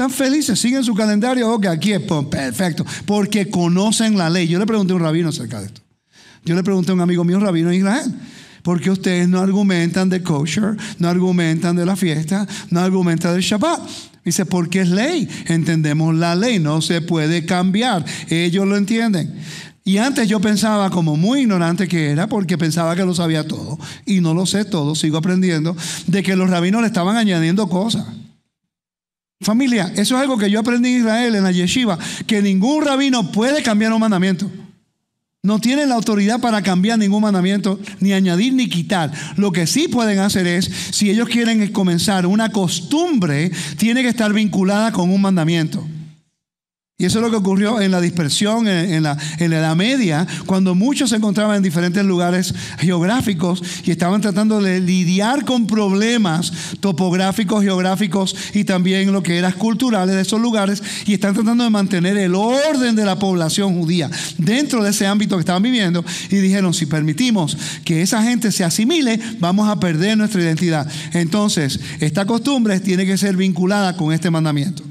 A: están felices, siguen su calendario, ok, aquí es perfecto, porque conocen la ley. Yo le pregunté a un rabino acerca de esto. Yo le pregunté a un amigo mío, un rabino en Israel, ¿por qué ustedes no argumentan de kosher, no argumentan de la fiesta, no argumentan del Shabbat? Dice, porque es ley, entendemos la ley, no se puede cambiar, ellos lo entienden. Y antes yo pensaba, como muy ignorante que era, porque pensaba que lo sabía todo, y no lo sé todo, sigo aprendiendo, de que los rabinos le estaban añadiendo cosas. Familia, eso es algo que yo aprendí en Israel, en la yeshiva, que ningún rabino puede cambiar un mandamiento. No tienen la autoridad para cambiar ningún mandamiento, ni añadir ni quitar. Lo que sí pueden hacer es, si ellos quieren comenzar una costumbre, tiene que estar vinculada con un mandamiento. Y eso es lo que ocurrió en la dispersión, en, la, Edad Media, cuando muchos se encontraban en diferentes lugares geográficos y estaban tratando de lidiar con problemas topográficos, geográficos y también lo que eran culturales de esos lugares y están tratando de mantener el orden de la población judía dentro de ese ámbito que estaban viviendo y dijeron, si permitimos que esa gente se asimile, vamos a perder nuestra identidad. Entonces, esta costumbre tiene que ser vinculada con este mandamiento.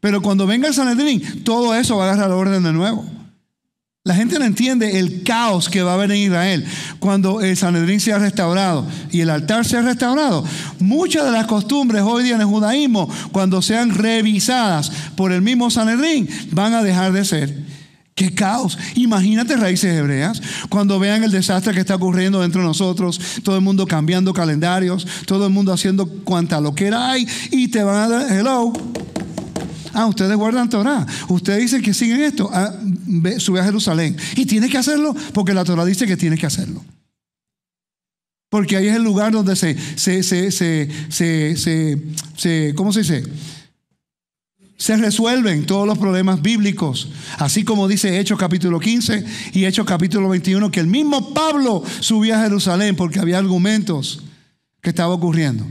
A: Pero cuando venga el Sanedrín, todo eso va a agarrar orden de nuevo. La gente no entiende el caos que va a haber en Israel cuando el Sanedrín sea restaurado y el altar sea restaurado. Muchas de las costumbres hoy día en el judaísmo, cuando sean revisadas por el mismo Sanedrín, van a dejar de ser. ¡Qué caos! Imagínate raíces hebreas. Cuando vean el desastre que está ocurriendo dentro de nosotros, todo el mundo cambiando calendarios, todo el mundo haciendo cuanta lo que hay, y te van a dar, hello, Ah, ustedes guardan Torah. Ustedes dicen que siguen esto. Ah, sube a Jerusalén. Y tiene que hacerlo porque la Torah dice que tiene que hacerlo. Porque ahí es el lugar donde se, se, se, se, se dice? Se resuelven todos los problemas bíblicos. Así como dice Hechos capítulo 15 y Hechos capítulo 21, que el mismo Pablo subía a Jerusalén porque había argumentos que estaba ocurriendo.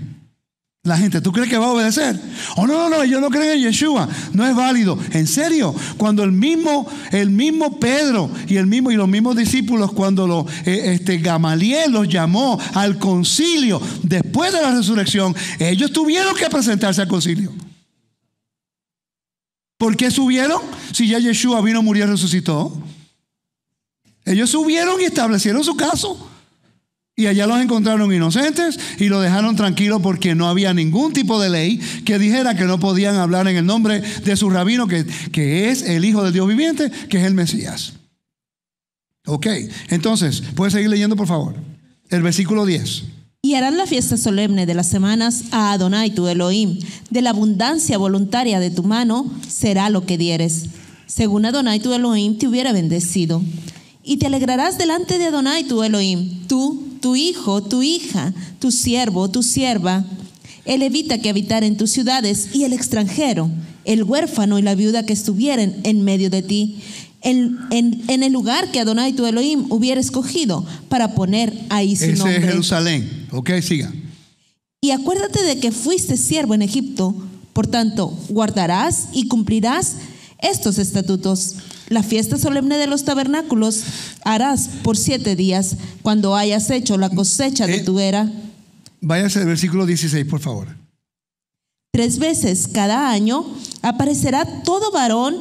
A: La gente, ¿tú crees que va a obedecer? Oh, no, no, no, ellos no creen en Yeshua. No es válido. En serio, cuando el mismo, el mismo Pedro y, el mismo, y los mismos discípulos, cuando eh, este, Gamaliel los llamó al concilio después de la resurrección, ellos tuvieron que presentarse al concilio. ¿Por qué subieron? Si ya Yeshua vino, murió y resucitó. Ellos subieron y establecieron su caso. Y allá los encontraron inocentes y lo dejaron tranquilo porque no había ningún tipo de ley que dijera que no podían hablar en el nombre de su rabino, que, que es el Hijo del Dios viviente, que es el Mesías. Ok, entonces, ¿puedes seguir leyendo, por favor? El versículo 10.
B: Y harán la fiesta solemne de las semanas a Adonai tu Elohim. De la abundancia voluntaria de tu mano será lo que dieres. Según Adonai tu Elohim te hubiera bendecido. Y te alegrarás delante de Adonai tu Elohim, tú, tu hijo, tu hija, tu siervo, tu sierva, el levita que habitar en tus ciudades y el extranjero, el huérfano y la viuda que estuvieren en medio de ti, en, el lugar que Adonai tu Elohim hubiera escogido para poner ahí su Ese nombre.
A: Jerusalén. Ok, siga.
B: Y acuérdate de que fuiste siervo en Egipto, por tanto, guardarás y cumplirás estos estatutos. La fiesta solemne de los tabernáculos harás por siete días cuando hayas hecho la cosecha de eh, tu era.
A: Váyase al versículo 16, por favor.
B: Tres veces cada año aparecerá todo varón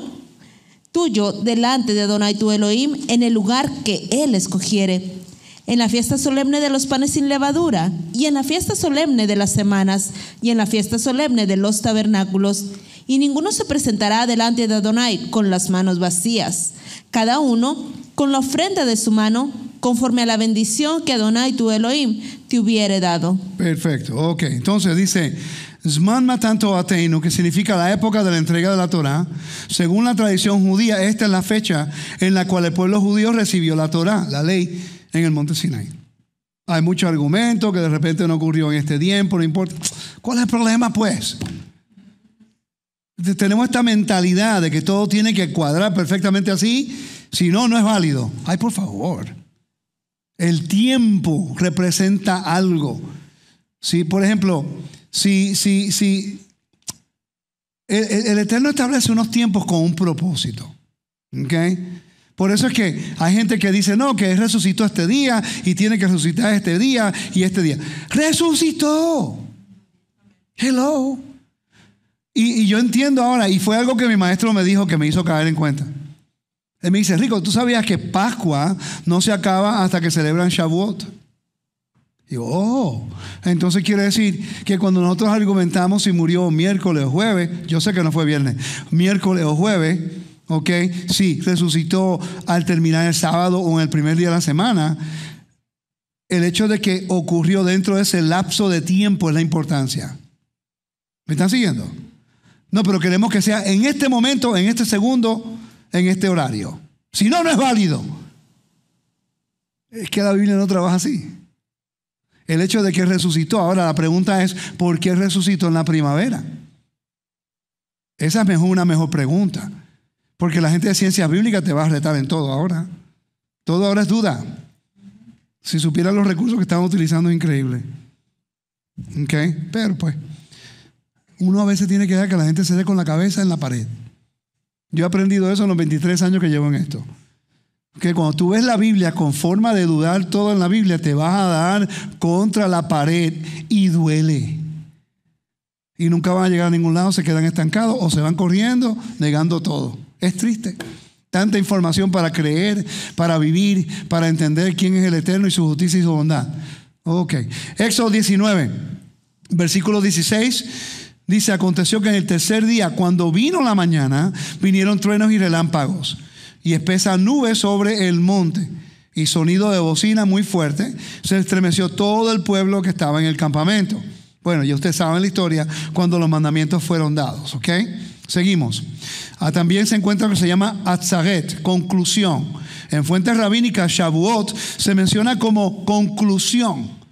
B: tuyo delante de Adonai tu Elohim en el lugar que él escogiere en la fiesta solemne de los panes sin levadura, y en la fiesta solemne de las semanas, y en la fiesta solemne de los tabernáculos, y ninguno se presentará delante de Adonai con las manos vacías, cada uno con la ofrenda de su mano, conforme a la bendición que Adonai tu Elohim te hubiere dado.
A: Perfecto, ok. Entonces dice, Zman Matanto Atenu que significa la época de la entrega de la Torah según la tradición judía, esta es la fecha en la cual el pueblo judío recibió la Torah la ley, en el monte Sinai. Hay mucho argumento que de repente no ocurrió en este tiempo, no importa. ¿Cuál es el problema, pues? Tenemos esta mentalidad de que todo tiene que cuadrar perfectamente así, si no, no es válido. Ay, por favor. El tiempo representa algo. Si, por ejemplo, si, si, si el, Eterno establece unos tiempos con un propósito. ¿okay? Por eso es que hay gente que dice, no, que resucitó este día y tiene que resucitar este día y este día. Resucitó. Hello. Y, yo entiendo ahora, y fue algo que mi maestro me dijo que me hizo caer en cuenta. Él me dice, Rico, ¿tú sabías que Pascua no se acaba hasta que celebran Shavuot? Y yo, oh, entonces quiere decir que cuando nosotros argumentamos si murió miércoles o jueves, yo sé que no fue viernes, miércoles o jueves, ok, sí, resucitó al terminar el sábado o en el primer día de la semana, el hecho de que ocurrió dentro de ese lapso de tiempo es la importancia. ¿Me están siguiendo? No, pero queremos que sea en este momento, en este segundo, en este horario. Si no, no es válido. Es que la Biblia no trabaja así. El hecho de que resucitó, ahora la pregunta es, ¿por qué resucitó en la primavera? Esa es mejor, una mejor pregunta. Porque la gente de ciencia bíblica te va a retar en todo ahora. Todo ahora es duda. Si supieran los recursos que están utilizando, increíble. ¿Ok? Pero pues uno a veces tiene que dejar que la gente se dé con la cabeza en la pared. Yo he aprendido eso en los 23 años que llevo en esto. Que cuando tú ves la Biblia con forma de dudar todo en la Biblia, te vas a dar contra la pared y duele. Y nunca van a llegar a ningún lado, se quedan estancados o se van corriendo negando todo. Es triste. Tanta información para creer, para vivir, para entender quién es el Eterno y su justicia y su bondad. Ok. Éxodo 19, versículo 16 Dice, aconteció que en el tercer día, cuando vino la mañana, vinieron truenos y relámpagos y espesa nubes sobre el monte y sonido de bocina muy fuerte. Se estremeció todo el pueblo que estaba en el campamento. Bueno, ya ustedes saben la historia cuando los mandamientos fueron dados, ¿ok? Seguimos. Ah, también se encuentra lo que se llama Atzaget, conclusión. En fuentes rabínicas, Shavuot se menciona como conclusión.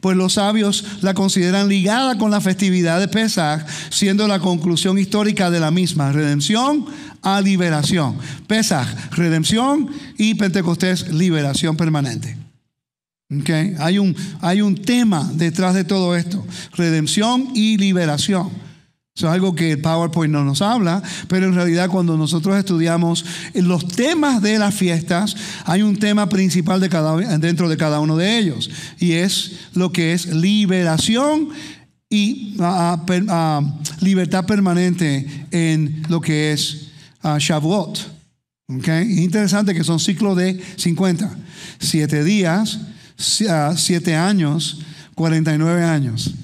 A: Pues los sabios la consideran ligada con la festividad de Pesaj, siendo la conclusión histórica de la misma, redención a liberación. Pesaj, redención y Pentecostés, liberación permanente. Hay, un, hay un tema detrás de todo esto, redención y liberación es algo que el PowerPoint no nos habla, pero en realidad cuando nosotros estudiamos los temas de las fiestas, hay un tema principal de cada, dentro de cada uno de ellos, y es lo que es liberación y ah, ah, ah, libertad permanente en lo que es Shavuot. ¿Okay? Interesante que son ciclos de 50, 7 días, 7 años, 49 años.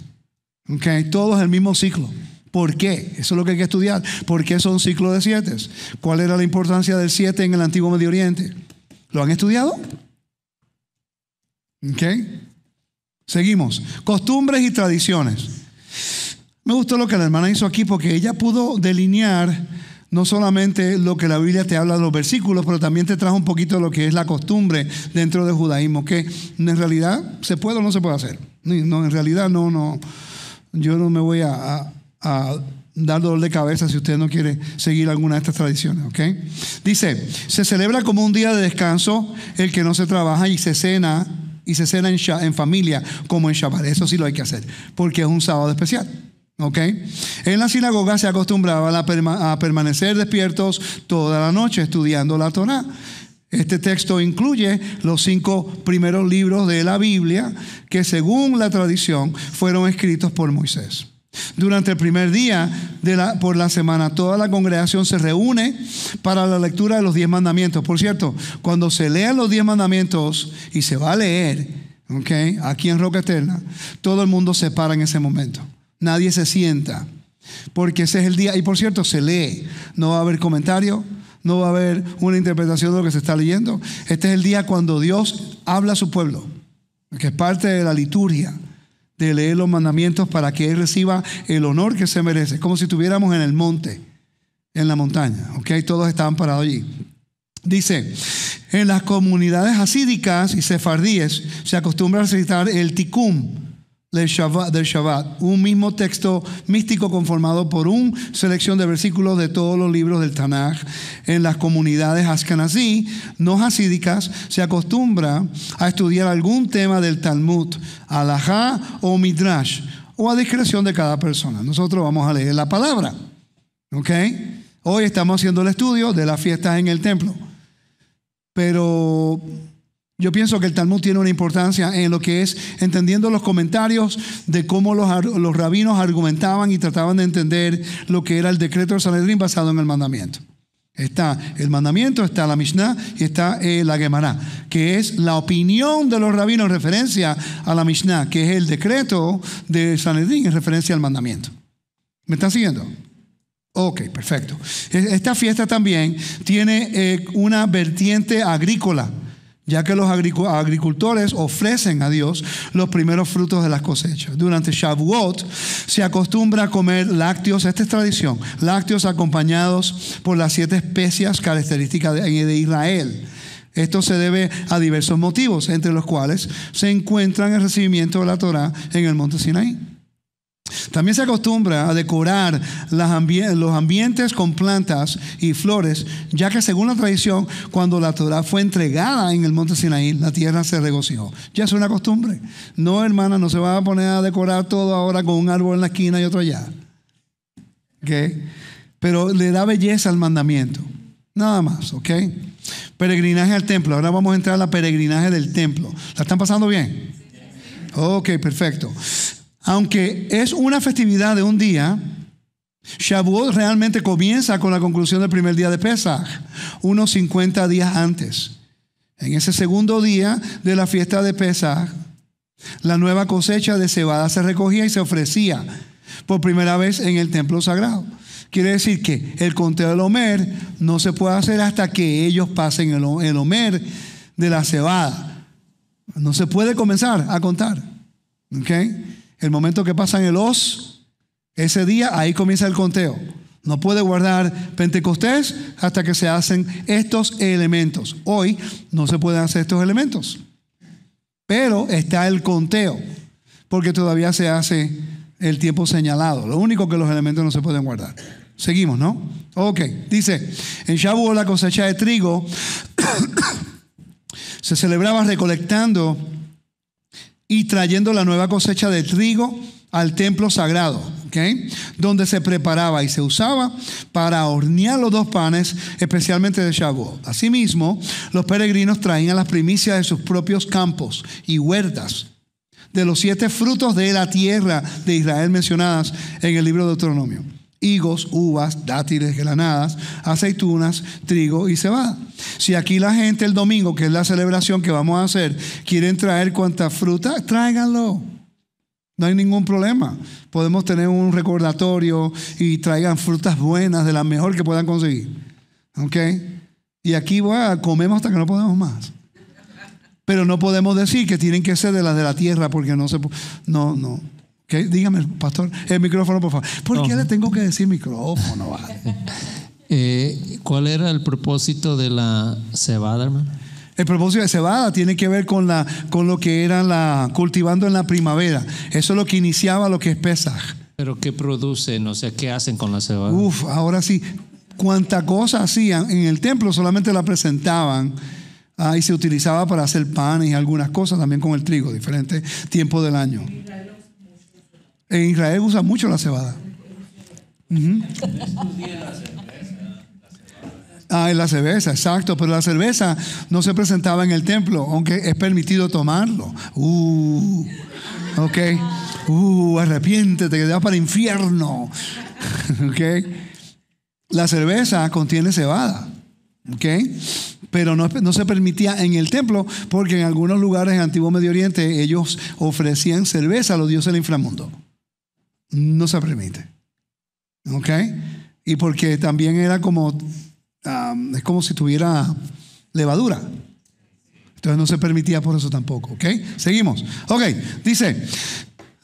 A: ¿Okay? Todo el mismo ciclo. ¿Por qué? Eso es lo que hay que estudiar. ¿Por qué son ciclos de siete? ¿Cuál era la importancia del siete en el antiguo Medio Oriente? ¿Lo han estudiado? ¿Ok? Seguimos. Costumbres y tradiciones. Me gustó lo que la hermana hizo aquí porque ella pudo delinear no solamente lo que la Biblia te habla de los versículos, pero también te trajo un poquito lo que es la costumbre dentro del judaísmo, que en realidad se puede o no se puede hacer. No, en realidad no, no. Yo no me voy a, a dar dolor de cabeza si usted no quiere seguir alguna de estas tradiciones. Dice, se celebra como un día de descanso el que no se trabaja y se cena y se cena en, familia como en Shabbat. Eso sí lo hay que hacer porque es un sábado especial. En la sinagoga se acostumbraba a, a, permanecer despiertos toda la noche estudiando la Torá. Este texto incluye los cinco primeros libros de la Biblia que según la tradición fueron escritos por Moisés. Durante el primer día de por la semana, toda la congregación se reúne para la lectura de los diez mandamientos. Por cierto, cuando se lean los diez mandamientos y se va a leer, aquí en Roca Eterna, todo el mundo se para en ese momento. Nadie se sienta, porque ese es el día. Y por cierto, se lee. No va a haber comentario, no va a haber una interpretación de lo que se está leyendo. Este es el día cuando Dios habla a su pueblo, que es parte de la liturgia de leer los mandamientos para que Él reciba el honor que se merece. Como si estuviéramos en el monte, en la montaña. ¿Ok? Todos estaban parados allí. Dice, en las comunidades asídicas y sefardíes se acostumbra a recitar el ticum del Shabbat, un mismo texto místico conformado por una selección de versículos de todos los libros del Tanaj. En las comunidades ascanazí, no hasídicas, se acostumbra a estudiar algún tema del Talmud, alajá o midrash, o a discreción de cada persona. Nosotros vamos a leer la palabra. ¿Ok? Hoy estamos haciendo el estudio de las fiestas en el templo. Pero yo pienso que el Talmud tiene una importancia en lo que es entendiendo los comentarios de cómo los, rabinos argumentaban y trataban de entender lo que era el decreto de Sanedrín basado en el mandamiento. Está el mandamiento, está la Mishnah y está eh, la Gemara, que es la opinión de los rabinos en referencia a la Mishnah, que es el decreto de Sanedrín en referencia al mandamiento. ¿Me están siguiendo? Ok, perfecto. E-, esta fiesta también tiene eh, una vertiente agrícola ya que los agricultores ofrecen a Dios los primeros frutos de las cosechas. Durante Shavuot se acostumbra a comer lácteos, esta es tradición, lácteos acompañados por las siete especias características de Israel. Esto se debe a diversos motivos, entre los cuales se encuentran el recibimiento de la Torah en el monte Sinaí. También se acostumbra a decorar los ambientes con plantas y flores, ya que según la tradición, cuando la Torah fue entregada en el monte Sinaí, la tierra se regocijó. Ya es una costumbre. No, hermana, no se va a poner a decorar todo ahora con un árbol en la esquina y otro allá. Pero le da belleza al mandamiento. Nada más, ¿ok? Peregrinaje al templo. Ahora vamos a entrar a la peregrinaje del templo. ¿La están pasando bien? Ok, perfecto. Aunque es una festividad de un día, Shavuot realmente comienza con la conclusión del primer día de Pesach, unos 50 días antes. En ese segundo día de la fiesta de Pesach, la nueva cosecha de cebada se recogía y se ofrecía por primera vez en el templo sagrado. Quiere decir que el conteo del Omer no se puede hacer hasta que ellos pasen el, Omer de la cebada. No se puede comenzar a contar. ¿Okay? El momento que pasan el os, ese día, ahí comienza el conteo. No puede guardar Pentecostés hasta que se hacen estos elementos. Hoy no se pueden hacer estos elementos. Pero está el conteo, porque todavía se hace el tiempo señalado. Lo único que los elementos no se pueden guardar. Seguimos, ¿no? Ok, dice, en Shavuot la cosecha de trigo se celebraba recolectando y trayendo la nueva cosecha de trigo al templo sagrado, donde se preparaba y se usaba para hornear los dos panes, especialmente de Shavuot. Asimismo, los peregrinos traían las primicias de sus propios campos y huertas, de los siete frutos de la tierra de Israel mencionadas en el libro de Deuteronomio higos, uvas, dátiles, granadas, aceitunas, trigo y cebada. Si aquí la gente el domingo, que es la celebración que vamos a hacer, quieren traer cuanta frutas tráiganlo. No hay ningún problema. Podemos tener un recordatorio y traigan frutas buenas, de las mejor que puedan conseguir. ¿Ok? Y aquí comemos hasta que no podemos más. Pero no podemos decir que tienen que ser de las de la tierra porque no se... No, no. Dígame, pastor, el micrófono, por favor. ¿Por qué le tengo que decir micrófono? Eh,
B: ¿Cuál era el propósito de la cebada, hermano?
A: El propósito de cebada tiene que ver con, la, con lo que era la cultivando en la primavera. Eso es lo que iniciaba lo que es Pesaj. Pero ¿qué producen? O sea, ¿qué hacen con la cebada? Uf, ahora sí. ¿Cuántas cosas hacían. En el templo solamente la presentaban. Ah, y se utilizaba para hacer pan y algunas cosas también con el trigo, diferentes tiempos del año. En Israel usa mucho la cebada. La Ah, la cerveza, exacto. Pero la cerveza no se presentaba en el templo, aunque es permitido tomarlo. Uh, ok. Uh, arrepiéntete que te vas para el infierno. ok. La cerveza contiene cebada. Ok. Pero no, se permitía en el templo, porque en algunos lugares en Antiguo Medio Oriente ellos ofrecían cerveza a los dioses del inframundo no se permite. ¿Ok? Y porque también era como, es como si tuviera levadura. Entonces no se permitía por eso tampoco. ¿Ok? Seguimos. Ok, dice,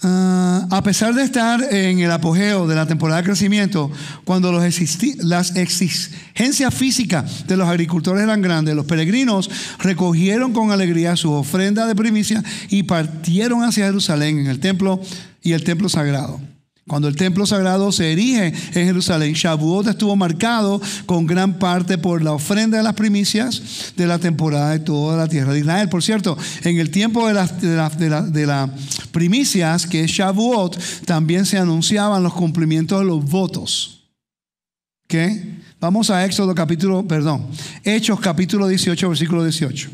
A: ah, a pesar de estar en el apogeo de la temporada de crecimiento, cuando las exigencias físicas de los agricultores eran grandes, los peregrinos recogieron con alegría su ofrenda de primicia y partieron hacia Jerusalén en el templo y el templo sagrado. Cuando el templo sagrado se erige en Jerusalén, Shavuot estuvo marcado con gran parte por la ofrenda de las primicias de la temporada de toda la tierra de Israel. Por cierto, en el tiempo de las de primicias, que es Shavuot, también se anunciaban los cumplimientos de los votos. ¿Qué? Vamos a Éxodo capítulo, perdón, Hechos capítulo 18, versículo 18.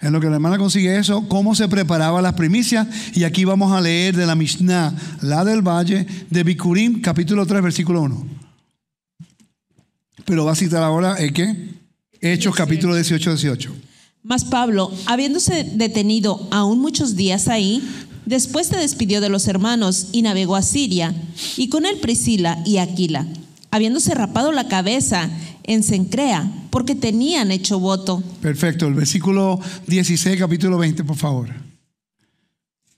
A: En lo que la hermana consigue eso, cómo se preparaba las primicias. Y aquí vamos a leer de la Mishnah, la del Valle, de Bikurim, capítulo 3, versículo 1. Pero va a citar ahora, ¿eh, ¿qué? Hechos, capítulo 18, 18.
B: Mas Pablo, habiéndose detenido aún muchos días ahí, después se despidió de los hermanos y navegó a Siria, y con él Priscila y Aquila. Habiéndose rapado la cabeza, en Sencrea, porque tenían hecho voto.
A: Perfecto, el versículo 16, capítulo 20, por favor.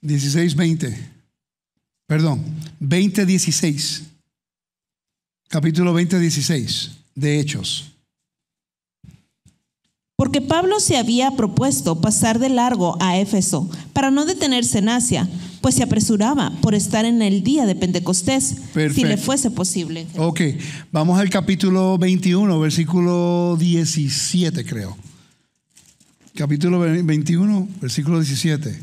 A: 16, 20. Perdón, 20, 16. Capítulo 20, 16 de Hechos
B: porque Pablo se había propuesto pasar de largo a Éfeso para no detenerse en Asia, pues se apresuraba por estar en el día de Pentecostés, si le fuese posible. Ok,
A: vamos al capítulo 21, versículo 17 creo. Capítulo 21, versículo 17.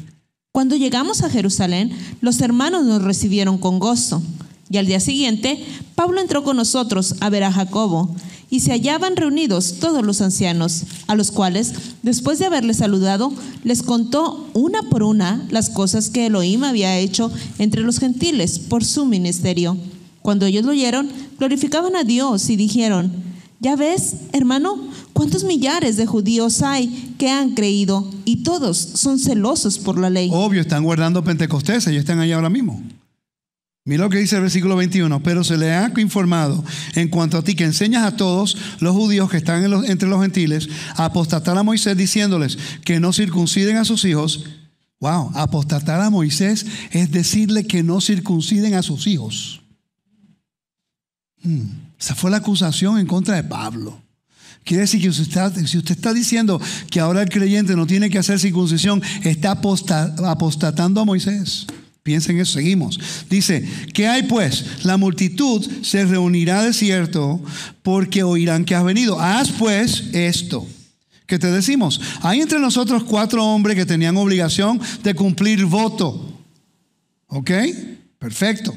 B: Cuando llegamos a Jerusalén, los hermanos nos recibieron con gozo. Y al día siguiente, Pablo entró con nosotros a ver a Jacobo y se hallaban reunidos todos los ancianos, a los cuales, después de haberles saludado, les contó una por una las cosas que Elohim había hecho entre los gentiles por su ministerio. Cuando ellos lo oyeron, glorificaban a Dios y dijeron, ya ves, hermano, cuántos millares de judíos hay que han creído y todos son celosos por la ley.
A: Obvio, están guardando Pentecostés, ellos están ahí ahora mismo. Mira lo que dice el versículo 21, pero se le ha informado en cuanto a ti que enseñas a todos los judíos que están entre los gentiles a apostatar a Moisés diciéndoles que no circunciden a sus hijos. Wow, apostatar a Moisés es decirle que no circunciden a sus hijos. Hmm, esa fue la acusación en contra de Pablo. Quiere decir que usted, si usted, está diciendo que ahora el creyente no tiene que hacer circuncisión, está apostatando a Moisés. Piensa en eso, seguimos. Dice, ¿qué hay pues? La multitud se reunirá de cierto porque oirán que has venido. Haz pues esto. ¿Qué te decimos? Hay entre nosotros cuatro hombres que tenían obligación de cumplir voto. ¿Ok? Perfecto.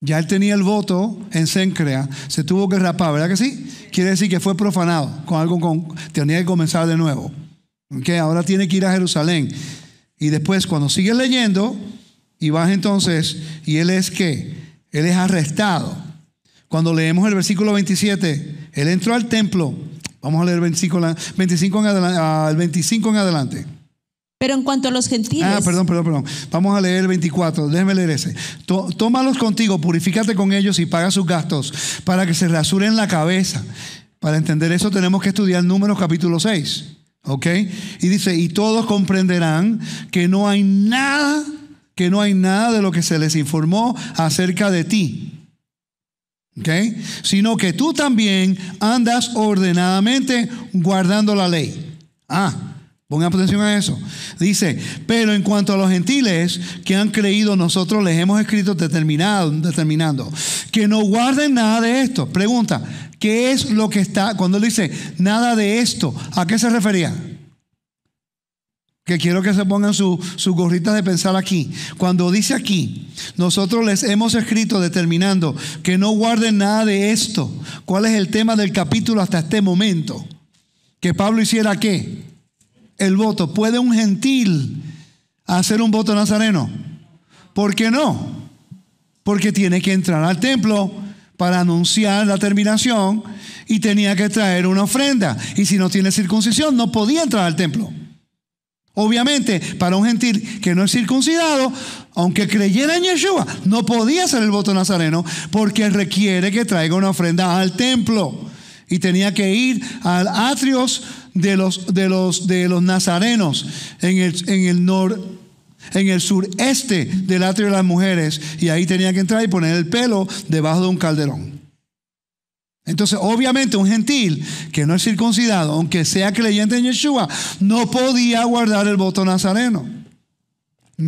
A: Ya él tenía el voto en Sencrea, se tuvo que rapar, ¿verdad que sí? Quiere decir que fue profanado con algo, con, tenía que comenzar de nuevo. ¿Ok? Ahora tiene que ir a Jerusalén. Y después, cuando sigue leyendo, y vas entonces, y él es que, él es arrestado. Cuando leemos el versículo 27, él entró al templo. Vamos a leer 25, 25 ah, el 25 en adelante.
B: Pero en cuanto a los gentiles. Ah, perdón,
A: perdón, perdón. Vamos a leer el 24. Déjeme leer ese. Tómalos contigo, purifícate con ellos y paga sus gastos para que se rasuren la cabeza. Para entender eso, tenemos que estudiar Números capítulo 6. ¿Ok? Y dice: Y todos comprenderán que no hay nada que no hay nada de lo que se les informó acerca de ti. Sino que tú también andas ordenadamente guardando la ley. Ah, pongan atención a eso. Dice, pero en cuanto a los gentiles que han creído, nosotros les hemos escrito determinado, determinando que no guarden nada de esto. Pregunta, ¿qué es lo que está? Cuando dice nada de esto, ¿a qué se refería? que quiero que se pongan sus gorritas de pensar aquí. Cuando dice aquí, nosotros les hemos escrito determinando que no guarden nada de esto. ¿Cuál es el tema del capítulo hasta este momento? Que Pablo hiciera qué? El voto. ¿Puede un gentil hacer un voto nazareno? ¿Por qué no? Porque tiene que entrar al templo para anunciar la terminación y tenía que traer una ofrenda. Y si no tiene circuncisión, no podía entrar al templo. Obviamente, para un gentil que no es circuncidado, aunque creyera en Yeshua, no podía hacer el voto nazareno porque requiere que traiga una ofrenda al templo. Y tenía que ir al atrios de los, de los, de los nazarenos en el, en el norte en el sureste del atrio de las mujeres y ahí tenía que entrar y poner el pelo debajo de un calderón. Entonces, obviamente, un gentil que no es circuncidado, aunque sea creyente en Yeshua, no podía guardar el voto nazareno.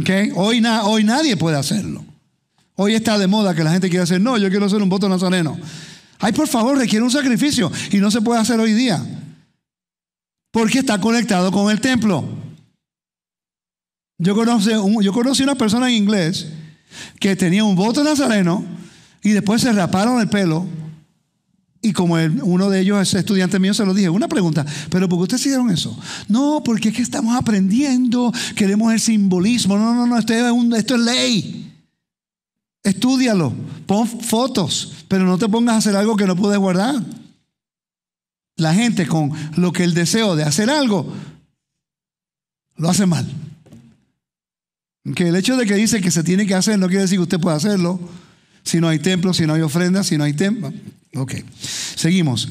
A: ¿Okay? Hoy, hoy nadie puede hacerlo. Hoy está de moda que la gente quiere hacer, no, yo quiero hacer un voto nazareno. Ay, por favor, requiere un sacrificio y no se puede hacer hoy día. Porque está conectado con el templo. Yo conocí, yo conocí una persona en inglés que tenía un voto nazareno y después se raparon el pelo y como uno de ellos es estudiante mío, se lo dije, una pregunta, pero ¿por qué ustedes hicieron eso? No, porque es que estamos aprendiendo, queremos el simbolismo, no, no, no, esto es, ley. Estúdialo, pon fotos, pero no te pongas a hacer algo que no puedes guardar. La gente con lo que el deseo de hacer algo, lo hace mal. Que el hecho de que dice que se tiene que hacer no quiere decir que usted pueda hacerlo. Si no hay templo, si no hay ofrendas, si no hay templo. Ok, seguimos.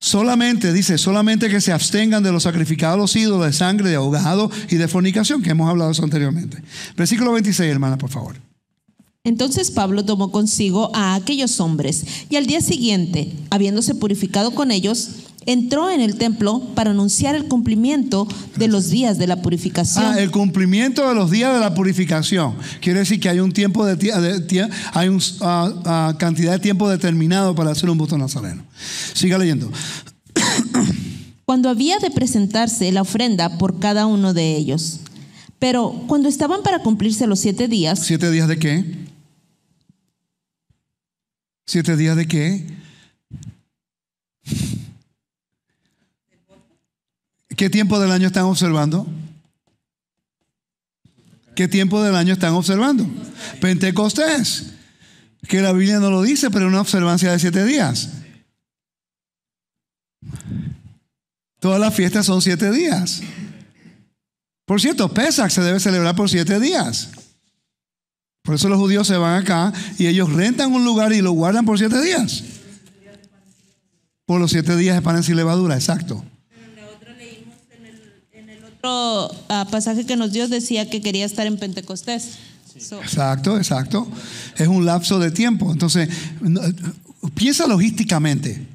A: Solamente, dice, solamente que se abstengan de los sacrificados los ídolos, de sangre, de ahogado y de fornicación, que hemos hablado eso anteriormente. Versículo 26, hermana,
B: por favor. Entonces Pablo tomó consigo a aquellos hombres y al día siguiente, habiéndose purificado con ellos, entró en el templo para anunciar el cumplimiento de los días de la purificación. Ah,
A: el cumplimiento de los días de la purificación. Quiere decir que hay un tiempo de, de hay una ah, ah, cantidad de tiempo determinado para hacer un
B: voto nazareno. Siga leyendo. Cuando había de presentarse la ofrenda por cada uno de ellos. Pero cuando estaban para cumplirse los siete días.
A: ¿Siete días de qué? ¿Siete días de qué? ¿Qué tiempo del año están observando? ¿Qué tiempo del año están observando? Pentecostés. Que la Biblia no lo dice, pero es una observancia de siete días. Todas las fiestas son siete días. Por cierto, Pesach se debe celebrar por siete días. Por eso los judíos se van acá y ellos rentan un lugar y lo guardan por siete días. Por los siete días de panes sin levadura, exacto.
B: Ah, pasaje que nos dio decía que quería estar en Pentecostés.
A: Exacto, exacto. Es un lapso de tiempo. Entonces, piensa logísticamente.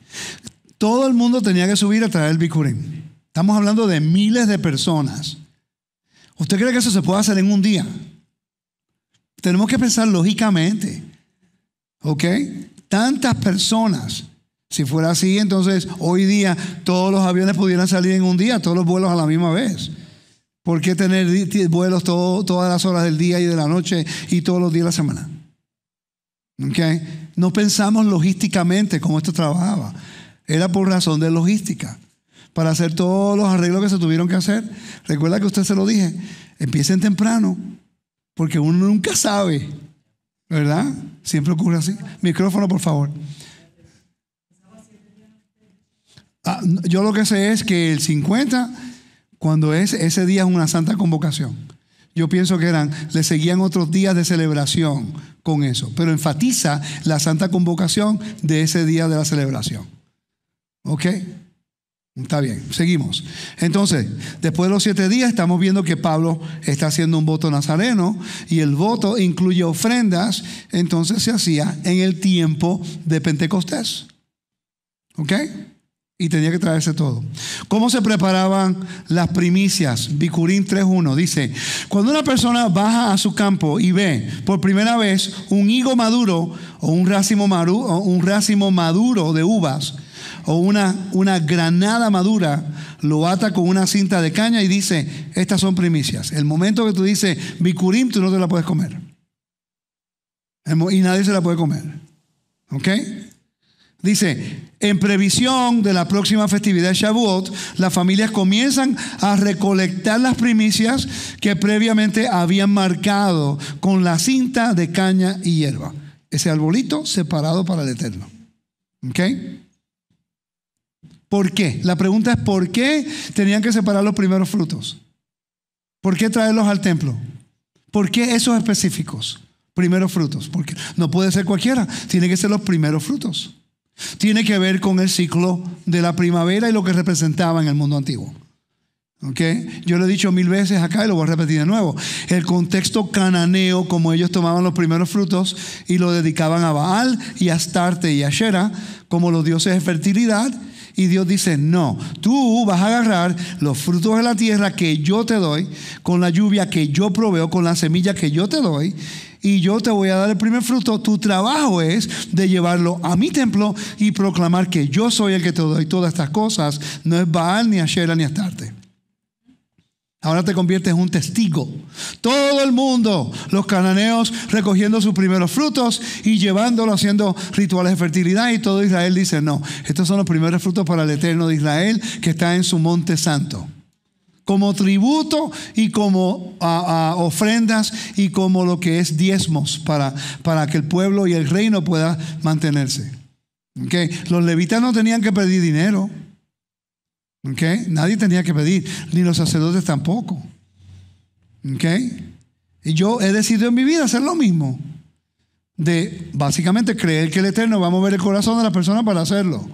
A: Todo el mundo tenía que subir a traer el bicurín. Estamos hablando de miles de personas. ¿Usted cree que eso se puede hacer en un día? Tenemos que pensar lógicamente. ¿Ok? Tantas personas. Si fuera así, entonces hoy día todos los aviones pudieran salir en un día, todos los vuelos a la misma vez. ¿Por qué tener vuelos todo, todas las horas del día y de la noche y todos los días de la semana? No pensamos logísticamente cómo esto trabajaba. Era por razón de logística. Para hacer todos los arreglos que se tuvieron que hacer. Recuerda que usted se lo dije. Empiecen temprano. Porque uno nunca sabe. ¿Verdad? Siempre ocurre así. Micrófono, por favor. Ah, yo lo que sé es que el 50 cuando es, ese día es una santa convocación. Yo pienso que eran, le seguían otros días de celebración con eso, pero enfatiza la santa convocación de ese día de la celebración. ¿Ok? Está bien, seguimos. Entonces, después de los siete días estamos viendo que Pablo está haciendo un voto nazareno y el voto incluye ofrendas, entonces se hacía en el tiempo de Pentecostés. ¿Ok? y tenía que traerse todo. ¿Cómo se preparaban las primicias? Bicurín 3.1 dice, cuando una persona baja a su campo y ve por primera vez un higo maduro o un racimo, maru, o un racimo maduro de uvas o una, una granada madura, lo ata con una cinta de caña y dice, estas son primicias. El momento que tú dices bicurín, tú no te la puedes comer. Y nadie se la puede comer. ¿Ok? Dice, en previsión de la próxima festividad de Shavuot, las familias comienzan a recolectar las primicias que previamente habían marcado con la cinta de caña y hierba. Ese arbolito separado para el Eterno. ¿Ok? ¿Por qué? La pregunta es ¿por qué tenían que separar los primeros frutos? ¿Por qué traerlos al templo? ¿Por qué esos específicos? Primeros frutos. Porque no puede ser cualquiera, tiene que ser los primeros frutos tiene que ver con el ciclo de la primavera y lo que representaba en el mundo antiguo. Yo lo he dicho mil veces acá y lo voy a repetir de nuevo. El contexto cananeo, como ellos tomaban los primeros frutos y lo dedicaban a Baal y a Astarte y a Shera, como los dioses de fertilidad, y Dios dice, no, tú vas a agarrar los frutos de la tierra que yo te doy, con la lluvia que yo proveo, con la semilla que yo te doy, y yo te voy a dar el primer fruto. Tu trabajo es de llevarlo a mi templo y proclamar que yo soy el que te doy todas estas cosas. No es Baal, ni ayer ni Astarte. Ahora te conviertes en un testigo. Todo el mundo, los cananeos recogiendo sus primeros frutos y llevándolo haciendo rituales de fertilidad y todo Israel dice, no, estos son los primeros frutos para el Eterno de Israel que está en su monte santo como tributo y como ofrendas y como lo que es diezmos para, para que el pueblo y el reino pueda mantenerse. ¿Okay? Los levitas no tenían que pedir dinero. ¿Okay? Nadie tenía que pedir, ni los sacerdotes tampoco. Y yo he decidido en mi vida hacer lo mismo. De básicamente creer que el Eterno va a mover el corazón de la persona para hacerlo.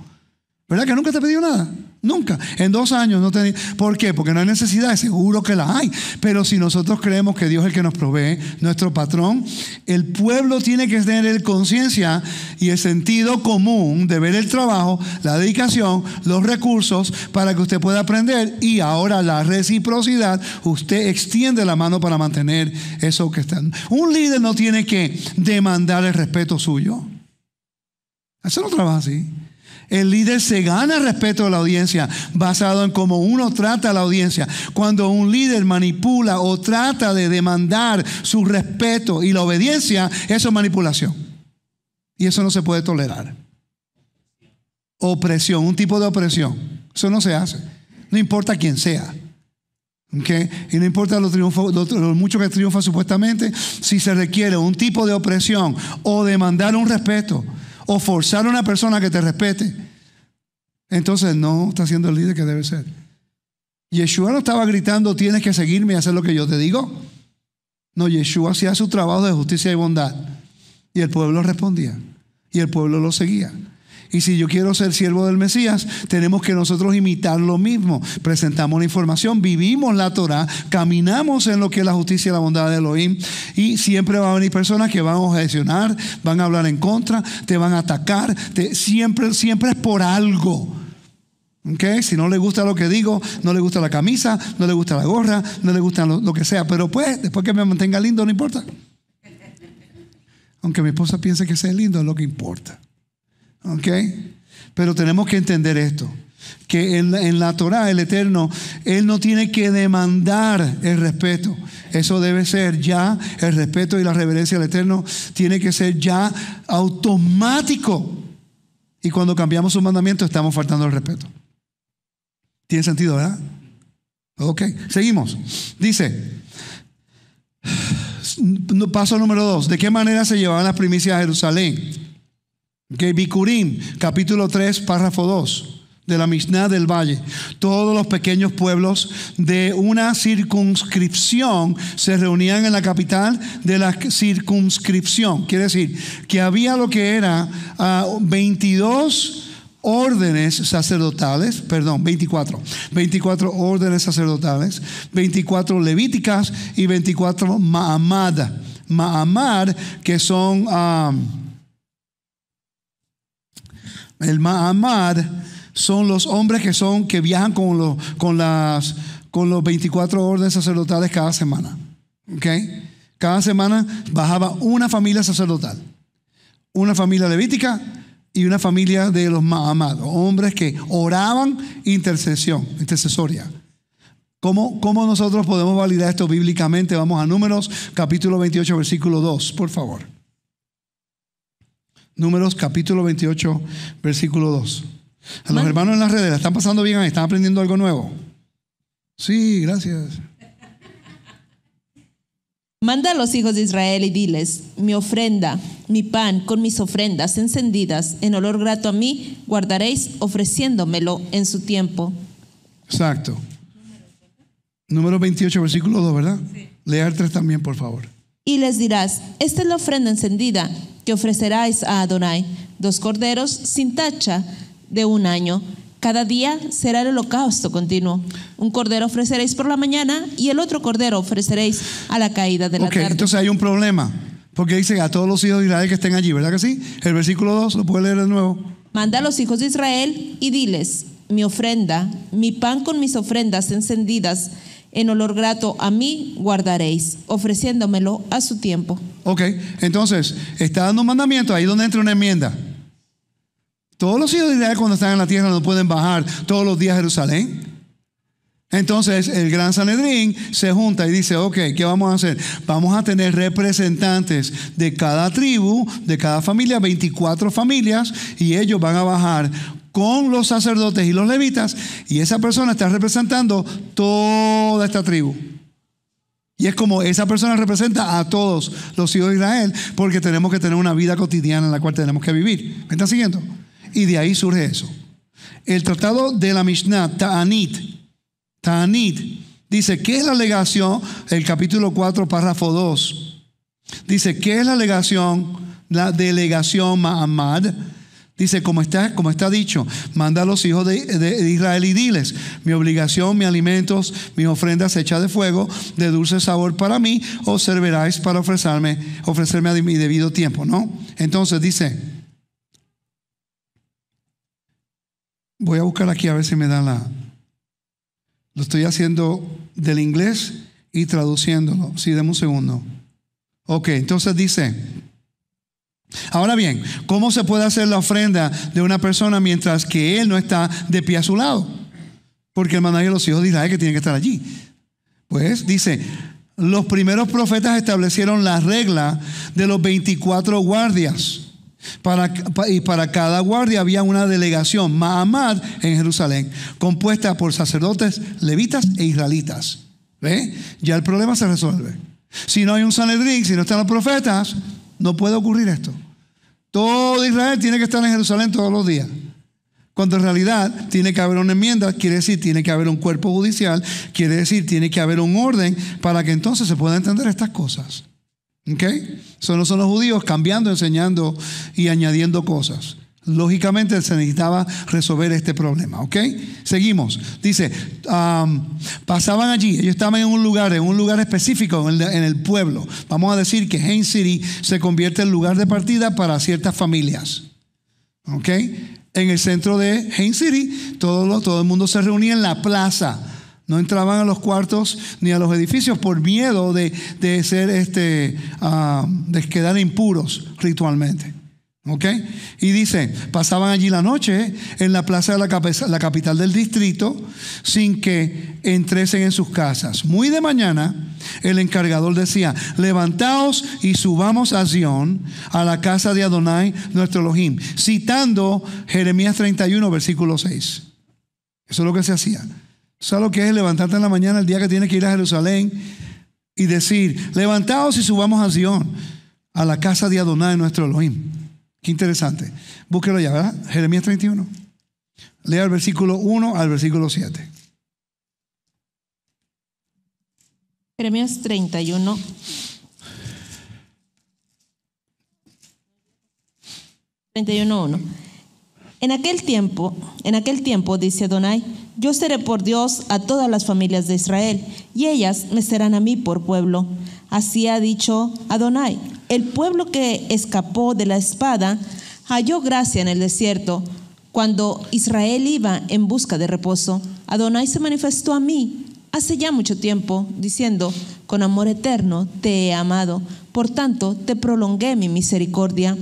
A: ¿Verdad que nunca te pidió pedido nada? Nunca. En dos años no te... ¿Por qué? Porque no hay necesidad, seguro que la hay. Pero si nosotros creemos que Dios es el que nos provee, nuestro patrón, el pueblo tiene que tener conciencia y el sentido común de ver el trabajo, la dedicación, los recursos para que usted pueda aprender y ahora la reciprocidad, usted extiende la mano para mantener eso que está. Un líder no tiene que demandar el respeto suyo. Eso no trabaja así. El líder se gana el respeto de la audiencia basado en cómo uno trata a la audiencia. Cuando un líder manipula o trata de demandar su respeto y la obediencia, eso es manipulación. Y eso no se puede tolerar. Opresión, un tipo de opresión. Eso no se hace. No importa quién sea. Y no importa lo, mucho que triunfa supuestamente, si se requiere un tipo de opresión o demandar un respeto o forzar a una persona que te respete, entonces no está siendo el líder que debe ser. Yeshua no estaba gritando, tienes que seguirme y hacer lo que yo te digo. No, Yeshua hacía su trabajo de justicia y bondad. Y el pueblo respondía. Y el pueblo lo seguía. Y si yo quiero ser siervo del Mesías, tenemos que nosotros imitar lo mismo. Presentamos la información, vivimos la Torah, caminamos en lo que es la justicia y la bondad de Elohim. Y siempre van a venir personas que van a objecionar, van a hablar en contra, te van a atacar. Te, siempre, siempre es por algo. Si no le gusta lo que digo, no le gusta la camisa, no le gusta la gorra, no le gusta lo, lo que sea. Pero pues, después que me mantenga lindo, no importa. Aunque mi esposa piense que sea lindo, es lo que importa. Pero tenemos que entender esto. Que en, la Torah, el Eterno, Él no tiene que demandar el respeto. Eso debe ser ya, el respeto y la reverencia al Eterno tiene que ser ya automático. Y cuando cambiamos su mandamiento estamos faltando el respeto. ¿Tiene sentido, verdad? Ok, seguimos. Dice, paso número dos, ¿de qué manera se llevaban las primicias a Jerusalén? Que capítulo 3, párrafo 2 de la Mishnah del Valle. Todos los pequeños pueblos de una circunscripción se reunían en la capital de la circunscripción. Quiere decir que había lo que era 22 ah, órdenes sacerdotales, perdón, 24, 24 órdenes sacerdotales, 24 levíticas y 24 Mahamad mahamad que son... Ah, el Mahamad son los hombres que son que viajan con los, con las, con los 24 órdenes sacerdotales cada semana. ¿Okay? Cada semana bajaba una familia sacerdotal, una familia levítica y una familia de los Mahamad, hombres que oraban intercesión, intercesoria. ¿Cómo, ¿Cómo nosotros podemos validar esto bíblicamente? Vamos a Números capítulo 28, versículo 2, por favor. Números capítulo 28, versículo 2. A los hermanos en las redes, están pasando bien? ¿Están aprendiendo algo nuevo? Sí, gracias.
B: Manda a los hijos de Israel y diles, mi ofrenda, mi pan, con mis ofrendas encendidas, en olor grato a mí, guardaréis ofreciéndomelo en su tiempo.
A: Exacto. Número 28, versículo 2, ¿verdad? Sí. el 3 también, por favor.
B: Y les dirás, esta es la ofrenda encendida que ofreceráis a Adonai, dos corderos sin tacha de un año. Cada día será el holocausto continuo. Un cordero ofreceréis por la mañana y el otro cordero ofreceréis a la caída de la okay, tarde. Entonces
A: hay un problema, porque dice a todos los hijos de Israel que estén allí, ¿verdad que sí? El versículo 2 lo puede leer de nuevo.
B: Manda a los hijos de Israel y diles, mi ofrenda, mi pan con mis ofrendas encendidas, en olor grato a mí guardaréis, ofreciéndomelo a su tiempo. Ok,
A: entonces, está dando un mandamiento, ahí donde entra una enmienda. Todos los hijos de Israel cuando están en la tierra no pueden bajar todos los días a Jerusalén. Entonces el gran Sanedrín se junta y dice, ok, ¿qué vamos a hacer? Vamos a tener representantes de cada tribu, de cada familia, 24 familias, y ellos van a bajar con los sacerdotes y los levitas, y esa persona está representando toda esta tribu. Y es como esa persona representa a todos los hijos de Israel, porque tenemos que tener una vida cotidiana en la cual tenemos que vivir. ¿Me están siguiendo? Y de ahí surge eso. El tratado de la Mishnah, Ta'anit, Ta'anit, dice, ¿qué es la alegación? El capítulo 4, párrafo 2. Dice, ¿qué es la alegación? La delegación Mahamad Dice, como está, como está dicho, manda a los hijos de, Israel y diles, mi obligación, mis alimentos, mis ofrendas hechas de fuego, de dulce sabor para mí, serviráis para ofrecerme, ofrecerme a mi debido tiempo, ¿no? Entonces dice, voy a buscar aquí a ver si me da la... Lo estoy haciendo del inglés y traduciéndolo. Sí, deme un segundo. Ok, entonces dice... Ahora bien, ¿cómo se puede hacer la ofrenda de una persona mientras que él no está de pie a su lado? Porque el mandamiento de los hijos de Israel que tienen que estar allí. Pues dice, los primeros profetas establecieron la regla de los 24 guardias. y para cada guardia había una delegación, Mahamad, en Jerusalén, compuesta por sacerdotes, levitas e israelitas. ¿Ve? Ya el problema se resuelve. Si no hay un Sanedrín, si no están los profetas, no puede ocurrir esto. Todo Israel tiene que estar en Jerusalén todos los días. Cuando en realidad tiene que haber una enmienda, quiere decir, tiene que haber un cuerpo judicial, quiere decir, tiene que haber un orden para que entonces se puedan entender estas cosas. ¿Ok? Eso son los judíos cambiando, enseñando y añadiendo cosas. Lógicamente se necesitaba resolver este problema, ¿ok? Seguimos. Dice, pasaban allí, ellos estaban en un lugar, en un lugar específico, en el, pueblo. Vamos a decir que Haines City se convierte en lugar de partida para ciertas familias, ¿ok? En el centro de Hain City, todo, el mundo se reunía en la plaza. No entraban a los cuartos ni a los edificios por miedo de, ser, este, de quedar impuros ritualmente. ¿Ok? Y dice, pasaban allí la noche en la plaza de la, capital del distrito sin que entresen en sus casas. Muy de mañana el encargador decía, levantaos y subamos a Sion a la casa de Adonai, nuestro Elohim, citando Jeremías 31, versículo 6. Eso es lo que se hacía. es lo que es levantarte en la mañana el día que tienes que ir a Jerusalén y decir, levantaos y subamos a Sion a la casa de Adonai, nuestro Elohim? Qué interesante. Búsquelo ya, ¿verdad? Jeremías 31. Lea el versículo 1 al versículo 7.
B: Jeremías 31. uno En aquel tiempo, en aquel tiempo, dice Donai, yo seré por Dios a todas las familias de Israel, y ellas me serán a mí por pueblo. Así ha dicho Adonai, el pueblo que escapó de la espada halló gracia en el desierto. Cuando Israel iba en busca de reposo, Adonai se manifestó a mí hace ya mucho tiempo, diciendo, con amor eterno te he amado, por tanto te prolongué mi misericordia.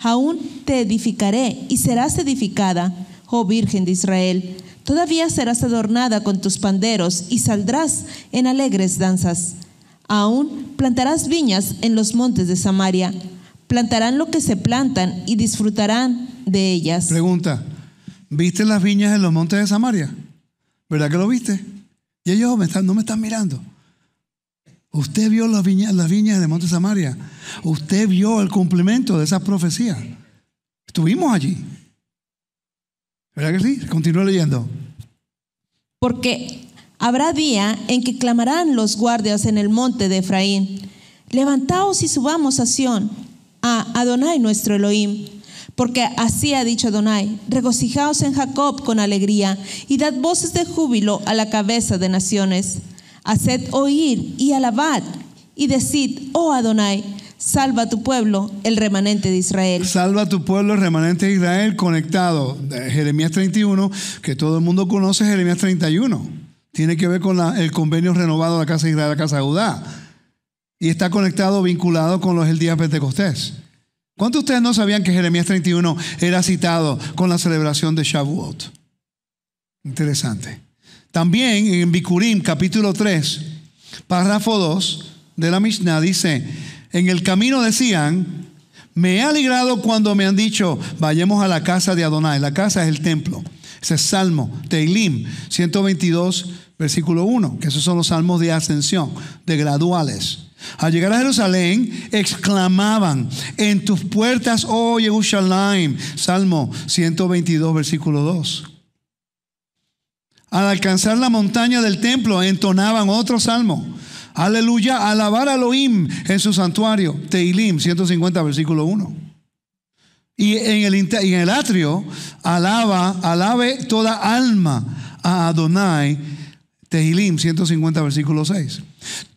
B: Aún te edificaré y serás edificada, oh Virgen de Israel. Todavía serás adornada con tus panderos y saldrás en alegres danzas. Aún plantarás viñas en los montes de Samaria, plantarán lo que se plantan y disfrutarán de ellas. Pregunta,
A: ¿viste las viñas en los montes de Samaria? ¿Verdad que lo viste? Y ellos no me están mirando. Usted vio las viñas, las viñas de Monte Samaria. Usted vio el cumplimiento de esa profecía? Estuvimos allí. ¿Verdad que sí? Continúa leyendo.
B: Porque Habrá día en que clamarán los guardias en el monte de Efraín. Levantaos y subamos a Sión, a Adonai nuestro Elohim. Porque así ha dicho Adonai, regocijaos en Jacob con alegría y dad voces de júbilo a la cabeza de naciones. Haced oír y alabad y decid, oh Adonai, Salva tu pueblo, el remanente de Israel.
A: Salva a tu pueblo, el remanente de Israel, conectado. Jeremías 31, que todo el mundo conoce, Jeremías 31 tiene que ver con el convenio renovado de la Casa de la Casa de Judá. Y está conectado, vinculado con los el día Pentecostés. ¿Cuántos de ustedes no sabían que Jeremías 31 era citado con la celebración de Shavuot? Interesante. También en Bikurim, capítulo 3, párrafo 2 de la Mishnah, dice: En el camino decían, me he alegrado cuando me han dicho, vayamos a la casa de Adonai. La casa es el templo. Ese es Salmo, Teilim 122, versículo 1, que esos son los salmos de ascensión, de graduales. Al llegar a Jerusalén, exclamaban, en tus puertas, oh Jerusalén, Salmo 122, versículo 2. Al alcanzar la montaña del templo, entonaban otro salmo. Aleluya, alabar a Elohim en su santuario. Teilim 150, versículo 1. Y en el, en el atrio, alaba, alabe toda alma a Adonai Tehilim 150, versículo 6.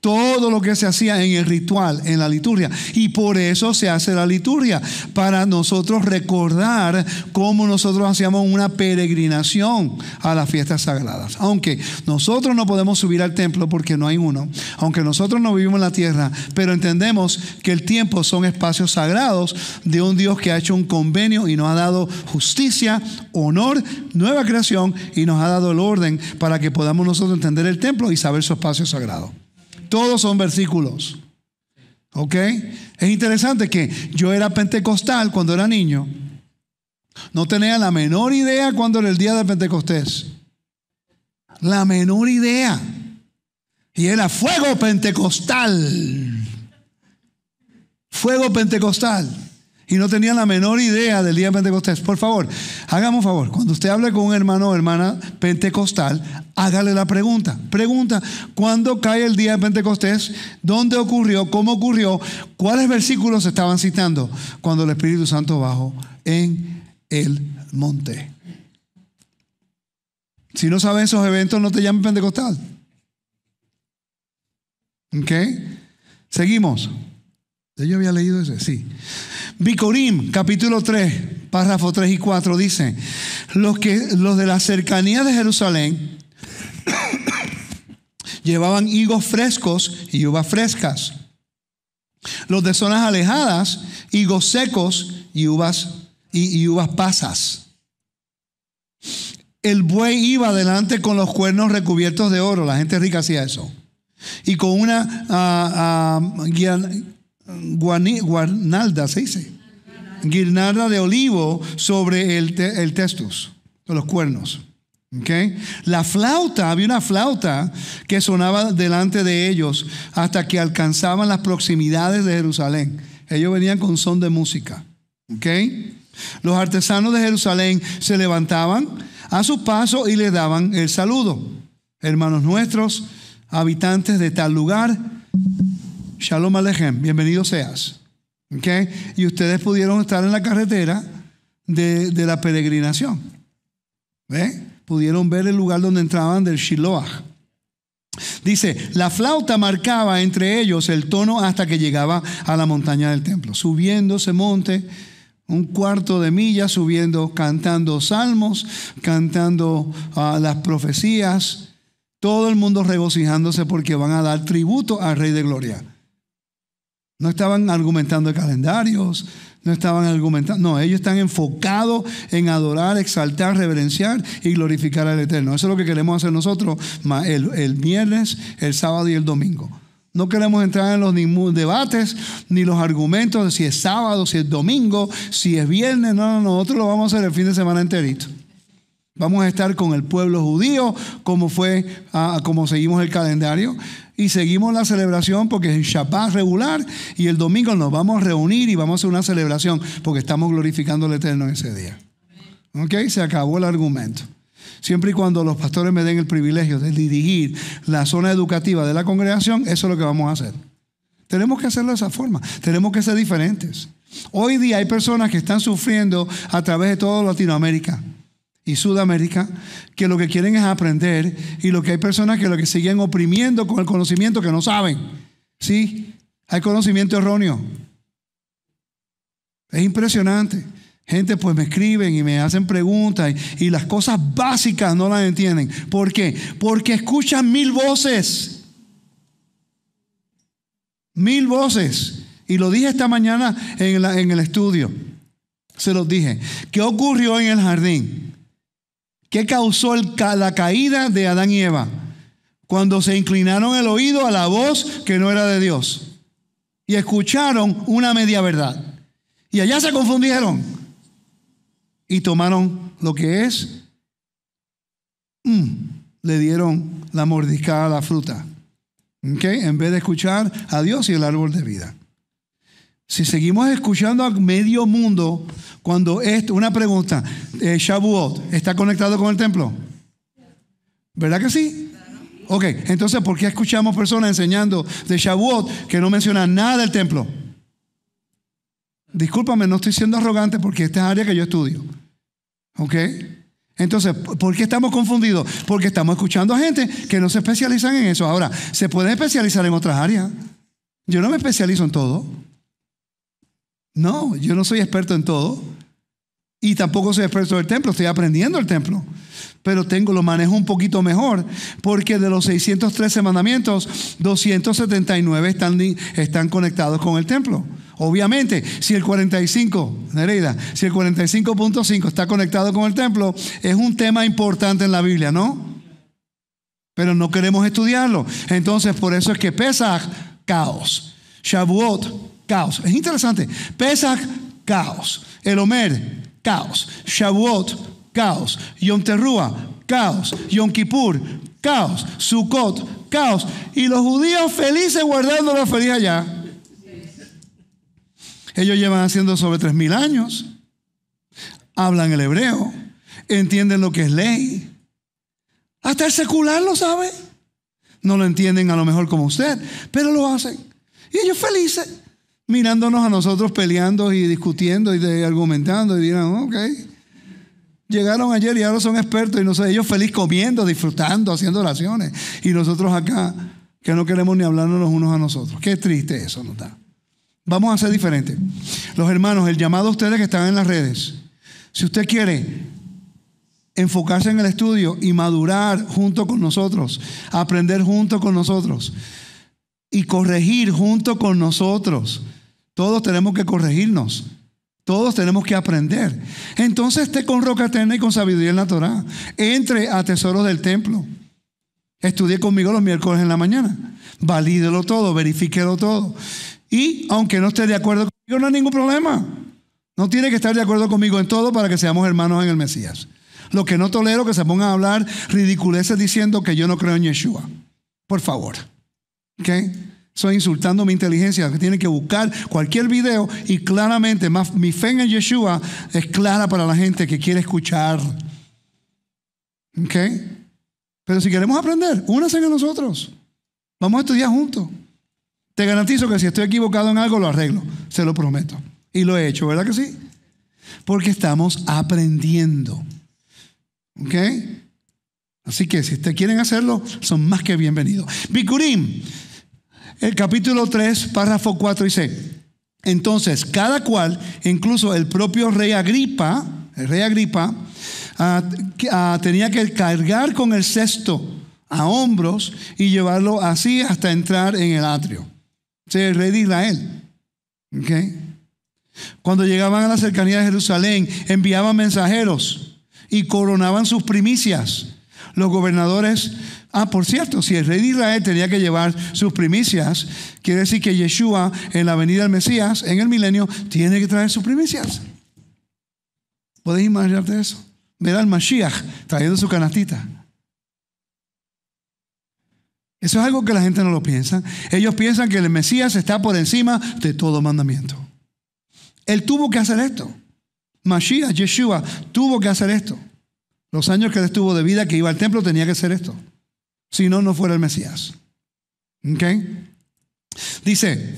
A: Todo lo que se hacía en el ritual, en la liturgia. Y por eso se hace la liturgia, para nosotros recordar cómo nosotros hacíamos una peregrinación a las fiestas sagradas. Aunque nosotros no podemos subir al templo porque no hay uno, aunque nosotros no vivimos en la tierra, pero entendemos que el tiempo son espacios sagrados de un Dios que ha hecho un convenio y nos ha dado justicia, honor, nueva creación y nos ha dado el orden para que podamos nosotros entender el templo y saber su espacio sagrado. Todos son versículos. ¿Ok? Es interesante que yo era pentecostal cuando era niño. No tenía la menor idea cuando era el día de Pentecostés. La menor idea. Y era fuego pentecostal. Fuego pentecostal y no tenían la menor idea del día de Pentecostés. Por favor, hagamos un favor. Cuando usted hable con un hermano o hermana pentecostal, hágale la pregunta. Pregunta, ¿cuándo cae el día de Pentecostés? ¿Dónde ocurrió? ¿Cómo ocurrió? ¿Cuáles versículos estaban citando? Cuando el Espíritu Santo bajó en el monte. Si no sabes esos eventos, no te llamen pentecostal. ¿Ok? Seguimos. Yo había leído ese, sí. Bicorim, capítulo 3, párrafo 3 y 4, dice, los, que, los de la cercanía de Jerusalén llevaban higos frescos y uvas frescas. Los de zonas alejadas, higos secos y uvas, y, uvas pasas. El buey iba adelante con los cuernos recubiertos de oro, la gente rica hacía eso. Y con una ah, ah, guía guarnalda, se dice, guirnalda de olivo sobre el, el los cuernos. La flauta, había una flauta que sonaba delante de ellos hasta que alcanzaban las proximidades de Jerusalén. Ellos venían con son de música. Los artesanos de Jerusalén se levantaban a su paso y les daban el saludo. Hermanos nuestros, habitantes de tal lugar, Shalom Alejem, bienvenido seas. Y ustedes pudieron estar en la carretera de, la peregrinación. Pudieron ver el lugar donde entraban del Shiloah. Dice, la flauta marcaba entre ellos el tono hasta que llegaba a la montaña del templo. Subiendo ese monte, un cuarto de milla, subiendo, cantando salmos, cantando ah, las profecías, todo el mundo regocijándose porque van a dar tributo al Rey de Gloria. No estaban argumentando calendarios, no estaban argumentando, no, ellos están enfocados en adorar, exaltar, reverenciar y glorificar al Eterno. Eso es lo que queremos hacer nosotros el, el viernes, el sábado y el domingo. No queremos entrar en los debates ni los argumentos de si es sábado, si es domingo, si es viernes. No, no, no. Nosotros lo vamos a hacer el fin de semana enterito. Vamos a estar con el pueblo judío, como fue, ah, como seguimos el calendario. Y seguimos la celebración porque es Shabbat regular y el domingo nos vamos a reunir y vamos a hacer una celebración porque estamos glorificando al Eterno ese día. ¿Ok? Se acabó el argumento. Siempre y cuando los pastores me den el privilegio de dirigir la zona educativa de la congregación, eso es lo que vamos a hacer. Tenemos que hacerlo de esa forma. Tenemos que ser diferentes. Hoy día hay personas que están sufriendo a través de toda Latinoamérica y Sudamérica, que lo que quieren es aprender y lo que hay personas que lo que siguen oprimiendo con el conocimiento que no saben. Sí, hay conocimiento erróneo. Es impresionante. Gente pues me escriben y me hacen preguntas y, las cosas básicas no las entienden. ¿Por qué? Porque escuchan mil voces. Mil voces. Y lo dije esta mañana en, en el estudio. Se los dije. ¿Qué ocurrió en el jardín? ¿Qué causó la caída de Adán y Eva? Cuando se inclinaron el oído a la voz que no era de Dios y escucharon una media verdad. Y allá se confundieron y tomaron lo que es. Mm, le dieron la mordiscada a la fruta. En vez de escuchar a Dios y el árbol de vida. Si seguimos escuchando a medio mundo, cuando esto, una pregunta, eh, ¿está conectado con el templo? ¿Verdad que sí? Ok, entonces, ¿por qué escuchamos personas enseñando de Shavuot que no mencionan nada del templo? Discúlpame, no estoy siendo arrogante porque esta es área que yo estudio. ¿Ok? Entonces, ¿por qué estamos confundidos? Porque estamos escuchando a gente que no se especializan en eso. Ahora, se puede especializar en otras áreas. Yo no me especializo en todo. No, yo no soy experto en todo. Y tampoco soy experto del templo, estoy aprendiendo el templo. Pero tengo, lo manejo un poquito mejor, porque de los 613 mandamientos, 279 están, están conectados con el templo. Obviamente, si el 45, Nereida, si el 45.5 está conectado con el templo, es un tema importante en la Biblia, ¿no? Pero no queremos estudiarlo. Entonces, por eso es que Pesach, caos. Shavuot, caos. Es interesante. Pesach, caos. El Omer, caos. Shavuot, caos. Yom caos. Yom Kippur, caos. Sukkot, caos. Y los judíos felices guardando guardándolo feliz allá. Ellos llevan haciendo sobre 3.000 años. Hablan el hebreo. Entienden lo que es ley. Hasta el secular lo sabe. No lo entienden a lo mejor como usted, pero lo hacen. Y ellos felices mirándonos a nosotros peleando y discutiendo y argumentando y dirán, ok, llegaron ayer y ahora son expertos y no sé, ellos feliz comiendo, disfrutando, haciendo oraciones y nosotros acá que no queremos ni hablarnos los unos a nosotros. Qué triste eso nos da. Vamos a ser diferentes. Los hermanos, el llamado a ustedes que están en las redes. Si usted quiere enfocarse en el estudio y madurar junto con nosotros, aprender junto con nosotros y corregir junto con nosotros, todos tenemos que corregirnos. Todos tenemos que aprender. Entonces esté con roca eterna y con sabiduría en la Torah. Entre a tesoros del templo. Estudie conmigo los miércoles en la mañana. Valídelo todo, verifíquelo todo. Y aunque no esté de acuerdo conmigo, no hay ningún problema. No tiene que estar de acuerdo conmigo en todo para que seamos hermanos en el Mesías. Lo que no tolero que se pongan a hablar ridiculeces diciendo que yo no creo en Yeshua. Por favor. ¿Okay? Estoy insultando mi inteligencia. Tienen que buscar cualquier video y claramente más, mi fe en Yeshua es clara para la gente que quiere escuchar. ¿Ok? Pero si queremos aprender, únanse a nosotros. Vamos a estudiar juntos. Te garantizo que si estoy equivocado en algo, lo arreglo. Se lo prometo. Y lo he hecho, ¿verdad que sí? Porque estamos aprendiendo. ¿Ok? Así que si ustedes quieren hacerlo, son más que bienvenidos. Bikurim el capítulo 3, párrafo 4 dice, entonces cada cual, incluso el propio rey Agripa, el rey Agripa, ah, ah, tenía que cargar con el cesto a hombros y llevarlo así hasta entrar en el atrio. el rey de Israel. ¿Okay? Cuando llegaban a la cercanía de Jerusalén, enviaban mensajeros y coronaban sus primicias. Los gobernadores Ah, por cierto, si el rey de Israel tenía que llevar sus primicias, quiere decir que Yeshua en la venida del Mesías, en el milenio, tiene que traer sus primicias. ¿Podéis imaginarte eso? Ver al Mashiach trayendo su canastita. Eso es algo que la gente no lo piensa. Ellos piensan que el Mesías está por encima de todo mandamiento. Él tuvo que hacer esto. Mashiach, Yeshua, tuvo que hacer esto. Los años que él estuvo de vida, que iba al templo, tenía que hacer esto. Si no, no fuera el Mesías. ¿Ok? Dice,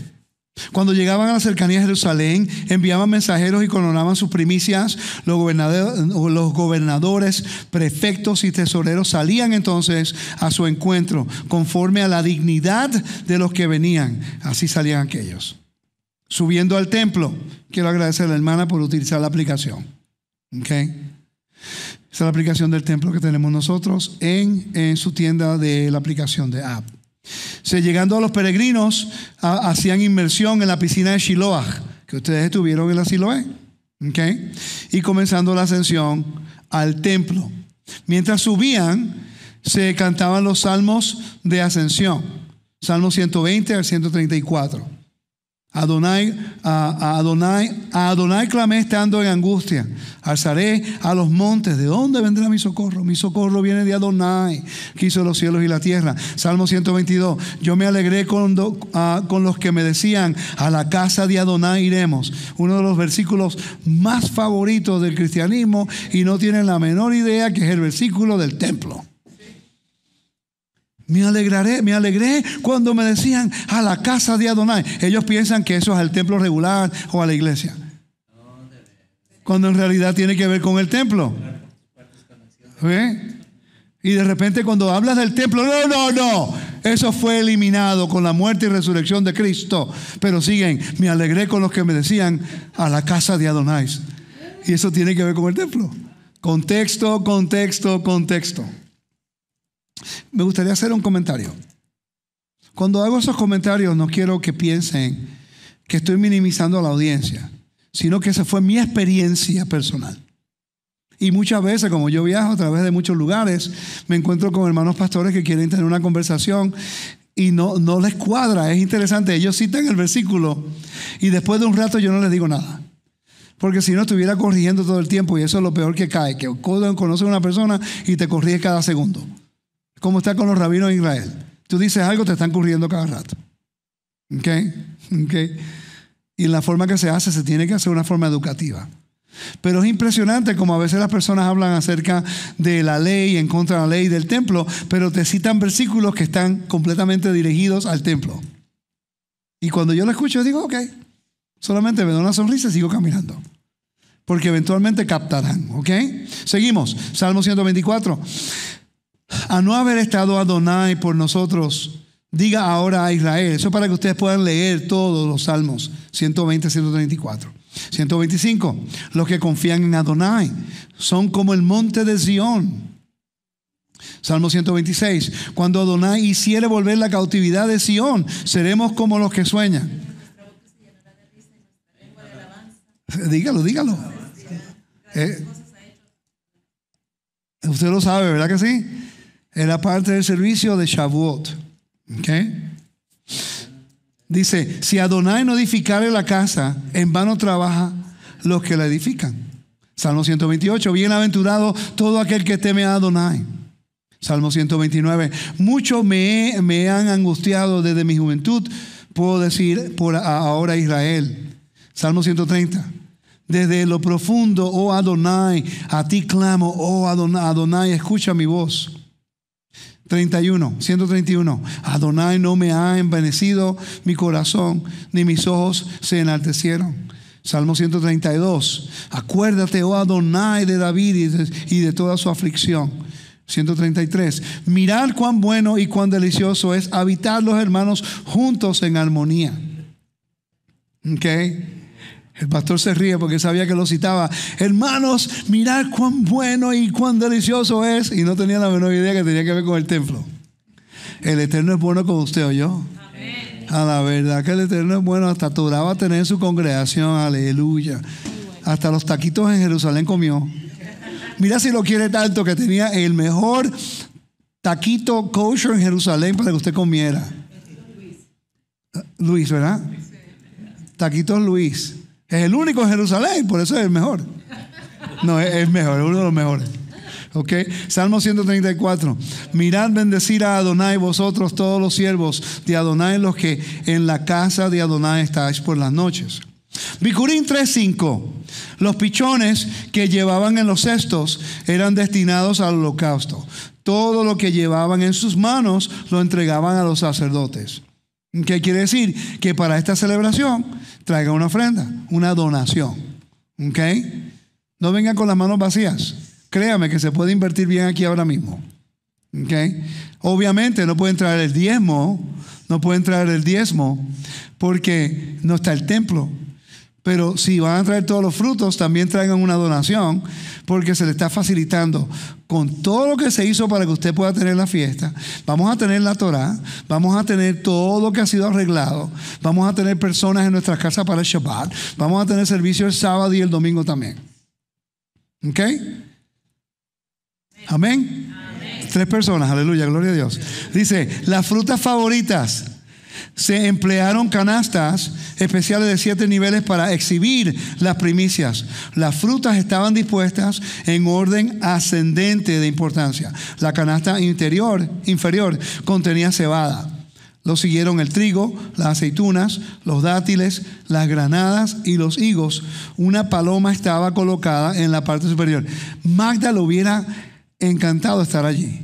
A: cuando llegaban a la cercanía de Jerusalén, enviaban mensajeros y coronaban sus primicias. Los, gobernadores, prefectos y tesoreros salían entonces a su encuentro, conforme a la dignidad de los que venían. Así salían aquellos. Subiendo al templo, quiero agradecer a la hermana por utilizar la aplicación. ok esa es la aplicación del templo que tenemos nosotros en, su tienda de la aplicación de app. Se, llegando a los peregrinos, hacían inmersión en la piscina de Shiloah, que ustedes estuvieron en la Siloé. Y comenzando la ascensión al templo. Mientras subían, se cantaban los salmos de ascensión. Salmos 120 al 134. Adonai, a, Adonai, Adonai clamé estando en angustia. Alzaré a los montes. ¿De dónde vendrá mi socorro? Mi socorro viene de Adonai, que hizo los cielos y la tierra. Salmo 122. Yo me alegré con, ah, con los que me decían, a la casa de Adonai iremos. Uno de los versículos más favoritos del cristianismo y no tienen la menor idea que es el versículo del templo. Me alegraré, me alegré cuando me decían a la casa de Adonai. Ellos piensan que eso es al templo regular o a la iglesia. Cuando en realidad tiene que ver con el templo. Y de repente cuando hablas del templo, no, no, no. Eso fue eliminado con la muerte y resurrección de Cristo. Pero siguen, me alegré con los que me decían a la casa de Adonai. Y eso tiene que ver con el templo. Contexto, contexto, contexto me gustaría hacer un comentario. Cuando hago esos comentarios no quiero que piensen que estoy minimizando a la audiencia, sino que esa fue mi experiencia personal. Y muchas veces, como yo viajo a través de muchos lugares, me encuentro con hermanos pastores que quieren tener una conversación y no, no les cuadra. Es interesante, ellos citan el versículo y después de un rato yo no les digo nada. Porque si no estuviera corrigiendo todo el tiempo y eso es lo peor que cae, que conocen a una persona y te corrige cada segundo como está con los rabinos de Israel. Tú dices algo, te están corriendo cada rato. ¿Ok? ¿Ok? Y la forma que se hace, se tiene que hacer una forma educativa. Pero es impresionante como a veces las personas hablan acerca de la ley, en contra de la ley del templo, pero te citan versículos que están completamente dirigidos al templo. Y cuando yo lo escucho, digo, ok, solamente me da una sonrisa y sigo caminando. Porque eventualmente captarán, ¿ok? Seguimos, Salmo 124 a no haber estado Adonai por nosotros, diga ahora a Israel. Eso para que ustedes puedan leer todos los salmos, 120, 134. 125. Los que confían en Adonai son como el monte de Sión. Salmo 126. Cuando Adonai hiciere volver la cautividad de Sión, seremos como los que sueñan. Dígalo, dígalo. Eh, usted lo sabe, ¿verdad que sí? Era parte del servicio de Shavuot. Dice, si Adonai no edificare la casa, en vano trabaja los que la edifican. Salmo 128, bienaventurado todo aquel que teme a Adonai. Salmo 129, Muchos me, han angustiado desde mi juventud, puedo decir por ahora Israel. Salmo 130, desde lo profundo, oh Adonai, a ti clamo, oh Adonai escucha mi voz. 31, 131. Adonai no me ha envanecido mi corazón, ni mis ojos se enaltecieron. Salmo 132. Acuérdate, oh Adonai, de David y de, toda su aflicción. 133. mirar cuán bueno y cuán delicioso es habitar los hermanos juntos en armonía. Okay. El pastor se ríe porque sabía que lo citaba. Hermanos, mirad cuán bueno y cuán delicioso es. Y no tenía la menor idea que tenía que ver con el templo. El Eterno es bueno con usted o yo. A la verdad que el Eterno es bueno. Hasta duraba tener en su congregación. Aleluya. Hasta los taquitos en Jerusalén comió. Mira si lo quiere tanto que tenía el mejor taquito kosher en Jerusalén para que usted comiera. Luis, ¿verdad? Taquitos Luis. Es el único en Jerusalén, por eso es el mejor. No, es, mejor, es uno de los mejores. ¿Ok? Salmo 134. Mirad bendecir a Adonai vosotros todos los siervos de Adonai, los que en la casa de Adonai estáis por las noches. Bicurín 3.5. Los pichones que llevaban en los cestos eran destinados al holocausto. Todo lo que llevaban en sus manos lo entregaban a los sacerdotes. ¿Qué quiere decir? Que para esta celebración traiga una ofrenda, una donación. ¿Ok? No vengan con las manos vacías. Créame que se puede invertir bien aquí ahora mismo. ¿Ok? Obviamente no pueden traer el diezmo, no pueden traer el diezmo, porque no está el templo, pero si van a traer todos los frutos, también traigan una donación, porque se le está facilitando con todo lo que se hizo para que usted pueda tener la fiesta. Vamos a tener la Torah, vamos a tener todo lo que ha sido arreglado, vamos a tener personas en nuestras casas para el Shabbat, vamos a tener servicio el sábado y el domingo también. ¿Ok? Amén. Amén. Tres personas, aleluya, gloria a Dios. Dice, las frutas favoritas se emplearon canastas especiales de siete niveles para exhibir las primicias. Las frutas estaban dispuestas en orden ascendente de importancia. La canasta interior, inferior, contenía cebada. Lo siguieron el trigo, las aceitunas, los dátiles, las granadas y los higos. Una paloma estaba colocada en la parte superior. Magda lo hubiera encantado estar allí.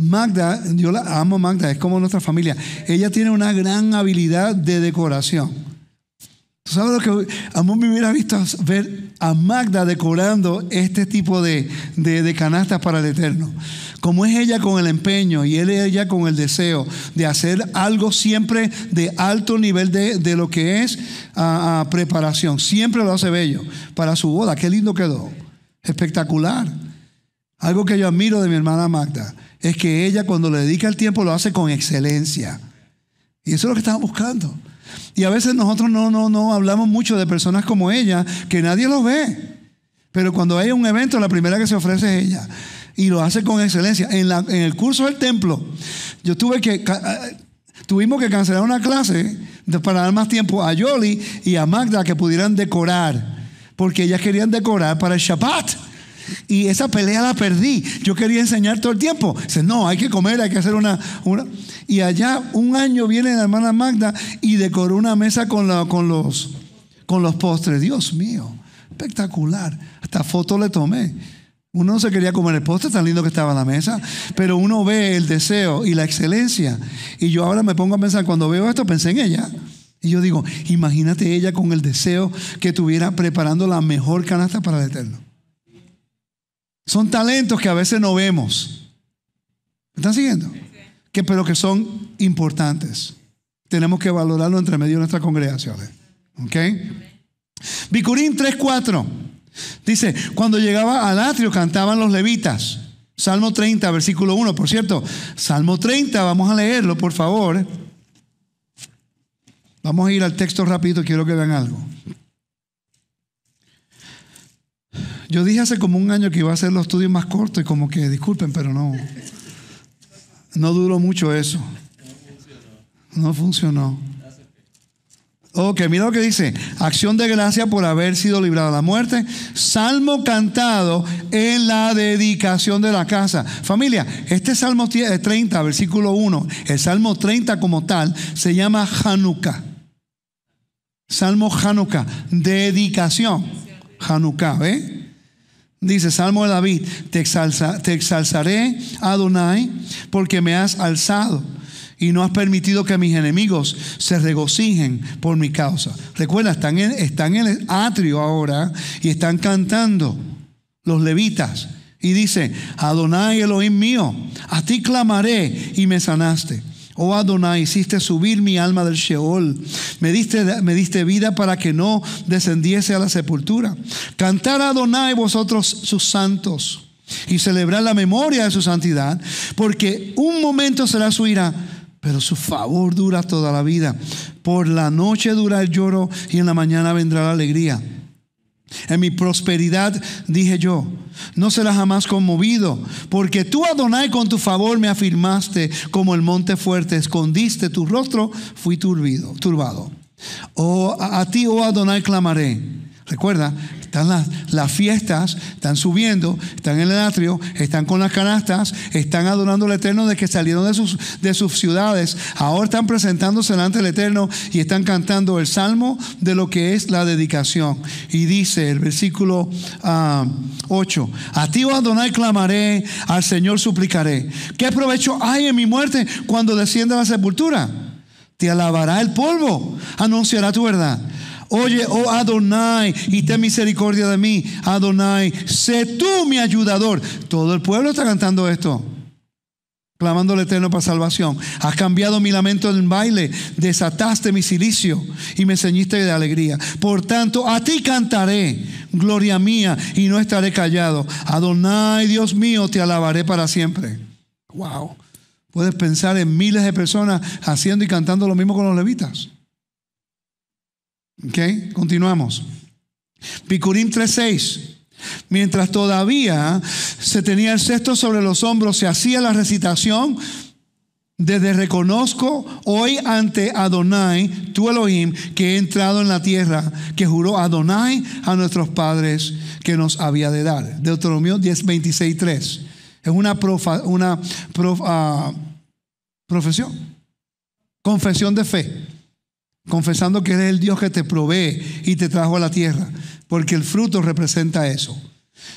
A: Magda, yo la amo Magda, es como nuestra familia. Ella tiene una gran habilidad de decoración. ¿Tú sabes lo que mí me hubiera visto ver a Magda decorando este tipo de, canastas para el Eterno? Como es ella con el empeño y él es ella con el deseo de hacer algo siempre de alto nivel de, lo que es a, ah, ah, preparación. Siempre lo hace bello para su boda. Qué lindo quedó. Espectacular. Algo que yo admiro de mi hermana Magda es que ella cuando le dedica el tiempo lo hace con excelencia. Y eso es lo que estamos buscando. Y a veces nosotros no, no, no hablamos mucho de personas como ella, que nadie los ve. Pero cuando hay un evento, la primera que se ofrece es ella. Y lo hace con excelencia. En, la, en el curso del templo, yo tuve que, ah, tuvimos que cancelar una clase para dar más tiempo a Yoli y a Magda que pudieran decorar. Porque ellas querían decorar para el Shabbat. Y esa pelea la perdí. Yo quería enseñar todo el tiempo. Dice, no, hay que comer, hay que hacer una, una. Y allá un año viene la hermana Magda y decoró una mesa con, la, con, los, con los postres. Dios mío, espectacular. Hasta foto le tomé. Uno no se quería comer el postre, tan lindo que estaba la mesa, pero uno ve el deseo y la excelencia. Y yo ahora me pongo a pensar, cuando veo esto, pensé en ella. Y yo digo, imagínate ella con el deseo que tuviera preparando la mejor canasta para el Eterno. Son talentos que a veces no vemos. ¿Me están siguiendo? Que, pero que son importantes. Tenemos que valorarlo entre medio de nuestras congregaciones. ¿eh? ¿Ok? Vicurín 3.4 dice, cuando llegaba al atrio cantaban los levitas. Salmo 30, versículo 1. Por cierto, Salmo 30, vamos a leerlo, por favor. Vamos a ir al texto rápido. quiero que vean algo. Yo dije hace como un año que iba a hacer los estudios más cortos y como que disculpen, pero no. No duró mucho eso. No funcionó. Ok, mira lo que dice. Acción de gracia por haber sido librado de la muerte. Salmo cantado en la dedicación de la casa. Familia, este Salmo 30, eh, versículo 1, el Salmo 30 como tal, se llama Hanukkah. Salmo Hanukkah, dedicación. Hanukkah, ¿eh? Dice Salmo de David, te, te exalzaré, Adonai, porque me has alzado y no has permitido que mis enemigos se regocijen por mi causa. Recuerda, están están en el atrio ahora y están cantando los levitas. Y dice, Adonai Elohim mío, a ti clamaré y me sanaste. Oh Adonai, hiciste subir mi alma del Sheol. Me diste, me diste vida para que no descendiese a la sepultura. Cantar Adonai vosotros sus santos y celebrar la memoria de su santidad, porque un momento será su ira, pero su favor dura toda la vida. Por la noche dura el lloro y en la mañana vendrá la alegría. En mi prosperidad dije yo, no será jamás conmovido, porque tú, Adonai, con tu favor me afirmaste como el monte fuerte, escondiste tu rostro, fui turbido, turbado. O oh, a, a ti, oh Adonai, clamaré. Recuerda, están las, las, fiestas, están subiendo, están en el atrio, están con las canastas, están adorando al Eterno de que salieron de sus, de sus ciudades. Ahora están presentándose delante del Eterno y están cantando el salmo de lo que es la dedicación. Y dice el versículo 8, ah, a ti, oh Adonai, clamaré, al Señor suplicaré. ¿Qué provecho hay en mi muerte cuando descienda a la sepultura? Te alabará el polvo, anunciará tu verdad. Oye, oh Adonai, y ten misericordia de mí, Adonai, sé tú mi ayudador. Todo el pueblo está cantando esto clamando al Eterno para salvación. Has cambiado mi lamento en baile, desataste mi silicio y me ceñiste de alegría. Por tanto, a ti cantaré, gloria mía, y no estaré callado. Adonai, Dios mío, te alabaré para siempre. Wow. Puedes pensar en miles de personas haciendo y cantando lo mismo con los levitas. Ok, continuamos. Picurín 3.6. Mientras todavía se tenía el cesto sobre los hombros, se hacía la recitación desde reconozco hoy ante Adonai, tu Elohim, que he entrado en la tierra, que juró Adonai a nuestros padres que nos había de dar. Deuteronomio 10, Es una, profa, una ah, profesión, confesión de fe confesando que eres el Dios que te provee y te trajo a la tierra, porque el fruto representa eso.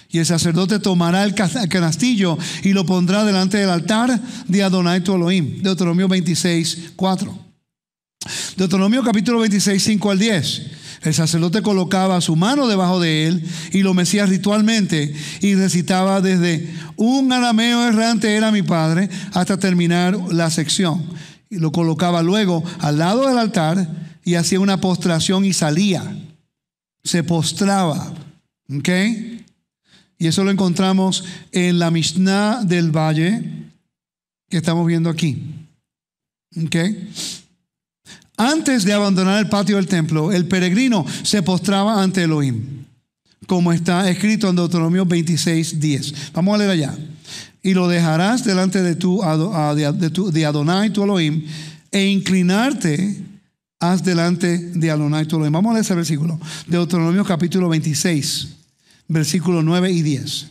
A: Y el sacerdote tomará el canastillo y lo pondrá delante del altar de Adonai tu Elohim. Deuteronomio 26, 4. Deuteronomio capítulo 26, 5 al 10. El sacerdote colocaba su mano debajo de él y lo mecía ritualmente y recitaba desde un arameo errante era mi padre hasta terminar la sección lo colocaba luego al lado del altar y hacía una postración y salía. Se postraba. ¿Ok? Y eso lo encontramos en la Mishnah del Valle que estamos viendo aquí. ¿Ok? Antes de abandonar el patio del templo, el peregrino se postraba ante Elohim, como está escrito en Deuteronomio 26, 10. Vamos a leer allá y lo dejarás delante de tu, de, tu, Adonai tu Elohim e inclinarte haz delante de Adonai tu Elohim. Vamos a leer ese versículo. Deuteronomio capítulo 26, versículos 9 y 10.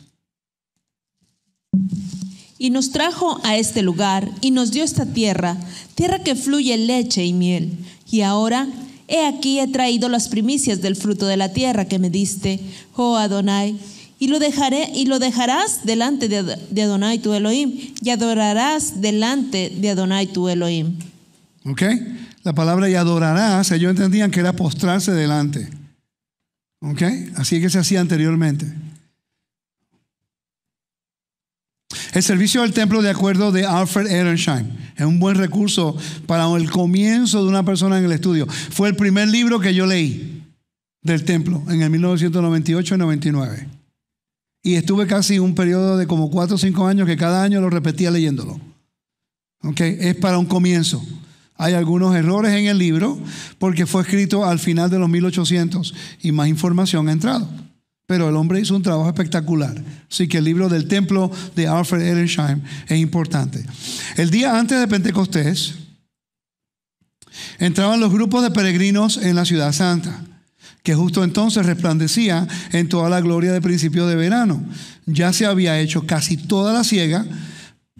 B: Y nos trajo a este lugar y nos dio esta tierra, tierra que fluye leche y miel. Y ahora He aquí he traído las primicias del fruto de la tierra que me diste, oh Adonai, y lo, dejaré, y lo dejarás delante de, Adonai tu Elohim y adorarás delante de Adonai tu Elohim.
A: ¿Ok? La palabra y adorarás, ellos entendían que era postrarse delante. ¿Ok? Así que se hacía anteriormente. El servicio del templo, de acuerdo de Alfred Ehrenstein, es un buen recurso para el comienzo de una persona en el estudio. Fue el primer libro que yo leí del templo en el 1998 y 99. Y estuve casi un periodo de como cuatro o cinco años que cada año lo repetía leyéndolo. Es para un comienzo. Hay algunos errores en el libro porque fue escrito al final de los 1800 y más información ha entrado. Pero el hombre hizo un trabajo espectacular. Así que el libro del templo de Alfred Edensheim es importante. El día antes de Pentecostés entraban los grupos de peregrinos en la ciudad santa que justo entonces resplandecía en toda la gloria de principio de verano. Ya se había hecho casi toda la siega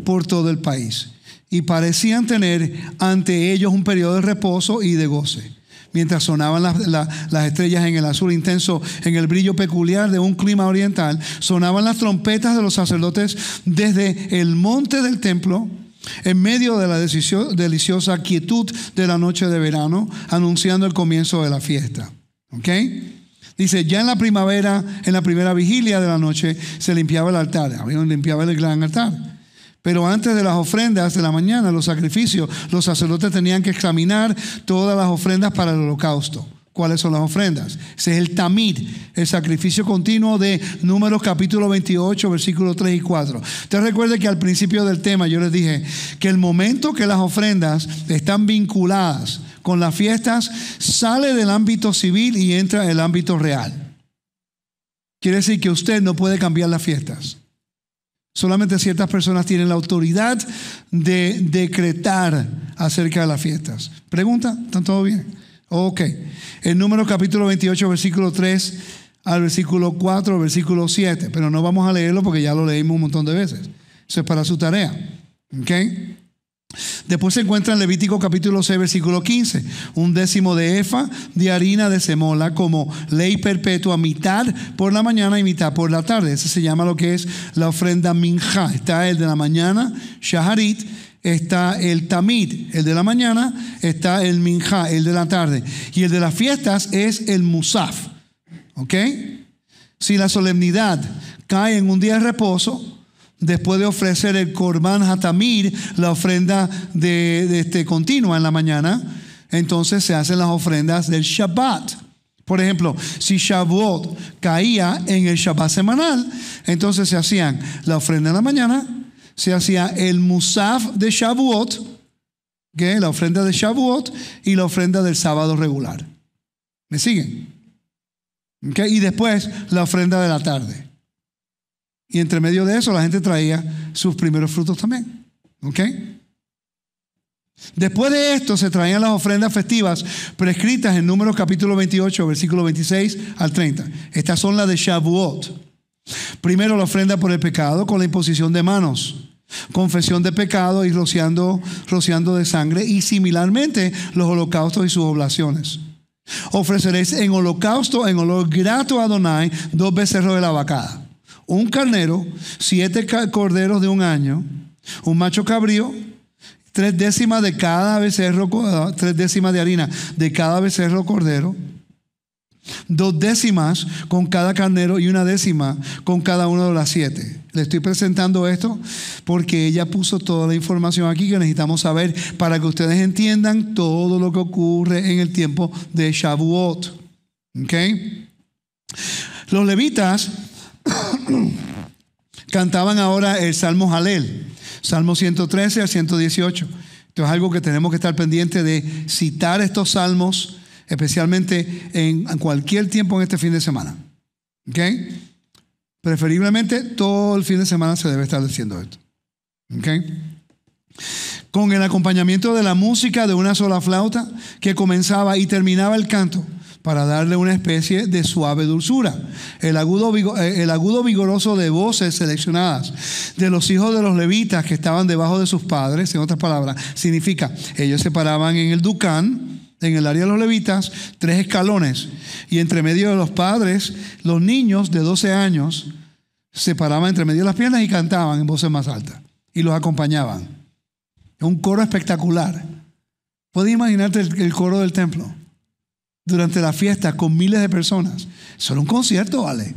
A: por todo el país y parecían tener ante ellos un periodo de reposo y de goce. Mientras sonaban las, las, estrellas en el azul intenso, en el brillo peculiar de un clima oriental, sonaban las trompetas de los sacerdotes desde el monte del templo, en medio de la deliciosa quietud de la noche de verano, anunciando el comienzo de la fiesta. ¿Ok? Dice, ya en la primavera, en la primera vigilia de la noche, se limpiaba el altar. Habían limpiaba el gran altar. Pero antes de las ofrendas de la mañana, los sacrificios, los sacerdotes tenían que examinar todas las ofrendas para el holocausto. ¿Cuáles son las ofrendas? Ese es el tamid, el sacrificio continuo de Números capítulo 28, versículos 3 y 4. Te recuerde que al principio del tema yo les dije que el momento que las ofrendas están vinculadas con las fiestas, sale del ámbito civil y entra en el ámbito real. Quiere decir que usted no puede cambiar las fiestas. Solamente ciertas personas tienen la autoridad de decretar acerca de las fiestas. ¿Pregunta? ¿Están todo bien? Ok. El número capítulo 28, versículo 3 al versículo 4, versículo 7. Pero no vamos a leerlo porque ya lo leímos un montón de veces. Eso es para su tarea. ¿Ok? Después se encuentra en Levítico capítulo 6, versículo 15, un décimo de efa de harina de semola como ley perpetua, mitad por la mañana y mitad por la tarde. Eso se llama lo que es la ofrenda minja. Está el de la mañana, shaharit, está el tamid, el de la mañana, está el minja, el de la tarde. Y el de las fiestas es el musaf. ¿Ok? Si la solemnidad cae en un día de reposo, después de ofrecer el Korban Hatamir, la ofrenda de, este, continua en la mañana, entonces se hacen las ofrendas del Shabbat. Por ejemplo, si Shavuot caía en el Shabbat semanal, entonces se hacían la ofrenda en la mañana, se hacía el Musaf de Shavuot, la ofrenda de Shavuot y la ofrenda del sábado regular. ¿Me siguen? Y después la ofrenda de la tarde. Y entre medio de eso la gente traía sus primeros frutos también. ¿Ok? Después de esto se traían las ofrendas festivas prescritas en Números capítulo 28, versículo 26 al 30. Estas son las de Shavuot. Primero la ofrenda por el pecado con la imposición de manos, confesión de pecado y rociando, de sangre y similarmente los holocaustos y sus oblaciones. Ofreceréis en holocausto, en olor grato a Adonai, dos becerros de la vacada un carnero, siete corderos de un año, un macho cabrío, tres décimas de cada becerro, ah, tres décimas de harina de cada becerro cordero, dos décimas con cada carnero y una décima con cada uno de las siete. Le estoy presentando esto porque ella puso toda la información aquí que necesitamos saber para que ustedes entiendan todo lo que ocurre en el tiempo de Shavuot. Los levitas Cantaban ahora el Salmo Jalel, Salmo 113 al 118. Esto es algo que tenemos que estar pendiente de citar estos salmos, especialmente en, cualquier tiempo en este fin de semana. ¿Ok? Preferiblemente todo el fin de semana se debe estar diciendo esto. Con el acompañamiento de la música de una sola flauta que comenzaba y terminaba el canto para darle una especie de suave dulzura. Eh, el agudo, vigoroso de voces seleccionadas de los hijos de los levitas que estaban debajo de sus padres, en otras palabras, significa, ellos se paraban en el Ducán, en el área de los levitas, tres escalones, y entre medio de los padres, los niños de 12 años se paraban entre medio de las piernas y cantaban en voces más altas, y los acompañaban. Un coro espectacular. ¿Puedes imaginarte el coro del templo? durante la fiesta con miles de personas. Solo un concierto, vale.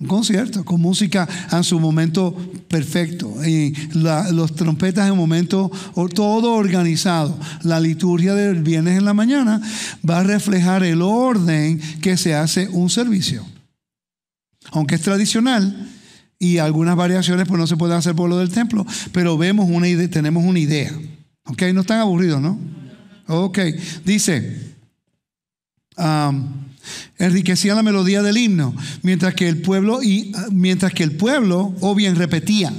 A: Un concierto con música en su momento perfecto, y los trompetas en momento todo organizado. La liturgia del viernes en la mañana va a reflejar el orden que se hace un servicio. Aunque es tradicional y algunas variaciones pues no se pueden hacer por lo del templo, pero vemos una idea, tenemos una idea. Ok, no están aburridos, ¿no? Ok, dice. Enriquecía la melodía del himno, mientras que el pueblo, y, ah, mientras que el pueblo o bien repetía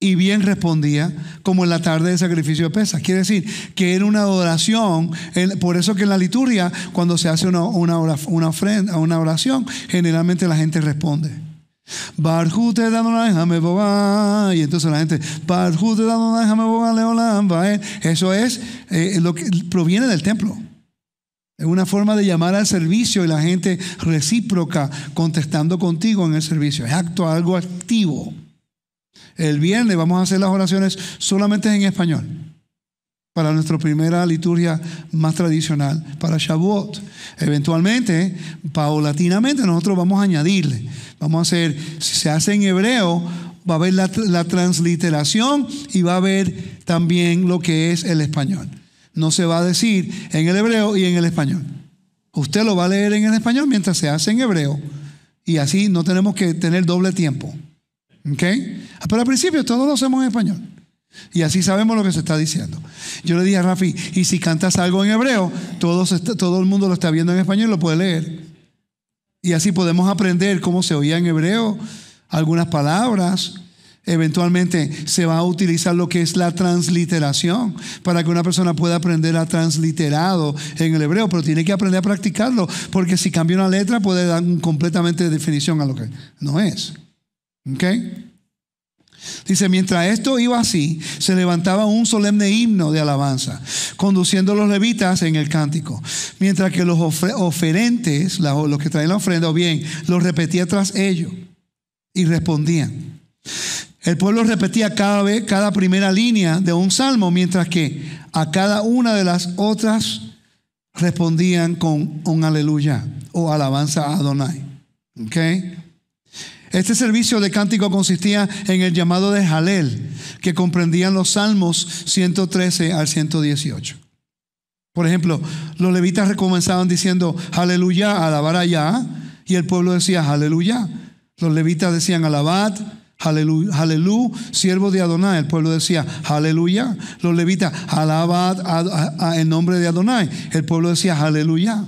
A: y bien respondía, como en la tarde de sacrificio de pesas. Quiere decir que era una adoración, por eso que en la liturgia, cuando se hace una, oración, generalmente la gente responde. Y entonces la gente, eh". Eso es eh, lo que proviene del templo. Es una forma de llamar al servicio y la gente recíproca contestando contigo en el servicio. Es acto, algo activo. El viernes vamos a hacer las oraciones solamente en español para nuestra primera liturgia más tradicional, para Shavuot. Eventualmente, paulatinamente, nosotros vamos a añadirle. Vamos a hacer, si se hace en hebreo, va a haber la, transliteración y va a haber también lo que es el español no se va a decir en el hebreo y en el español. Usted lo va a leer en el español mientras se hace en hebreo y así no tenemos que tener doble tiempo. ¿Ok? Ah, pero al principio todos lo hacemos en español. Y así sabemos lo que se está diciendo. Yo le dije a Rafi, y si cantas algo en hebreo, todo, todo el mundo lo está viendo en español y lo puede leer. Y así podemos aprender cómo se oía en hebreo algunas palabras, Eventualmente se va a utilizar lo que es la transliteración para que una persona pueda aprender a transliterado en el hebreo, pero tiene que aprender a practicarlo porque si cambia una letra puede dar completamente definición a lo que no es. ¿Ok? Dice, mientras esto iba así, se levantaba un solemne himno de alabanza, conduciendo los levitas en el cántico, mientras que los oferentes, los que traían la ofrenda, o bien, los repetía tras ellos y respondían. El pueblo repetía cada vez cada primera línea de un salmo, mientras que a cada una de las otras respondían con un aleluya o alabanza a Adonai. Este servicio de cántico consistía en el llamado de Jalel, que comprendían los salmos 113 al 118. Por ejemplo, los levitas recomenzaban diciendo aleluya, alabar allá, y el pueblo decía aleluya. Los levitas decían alabad, Aleluya, alelu, siervo de Adonai. El pueblo decía, aleluya. Los levitas, alabad en nombre de Adonai. El pueblo decía, aleluya.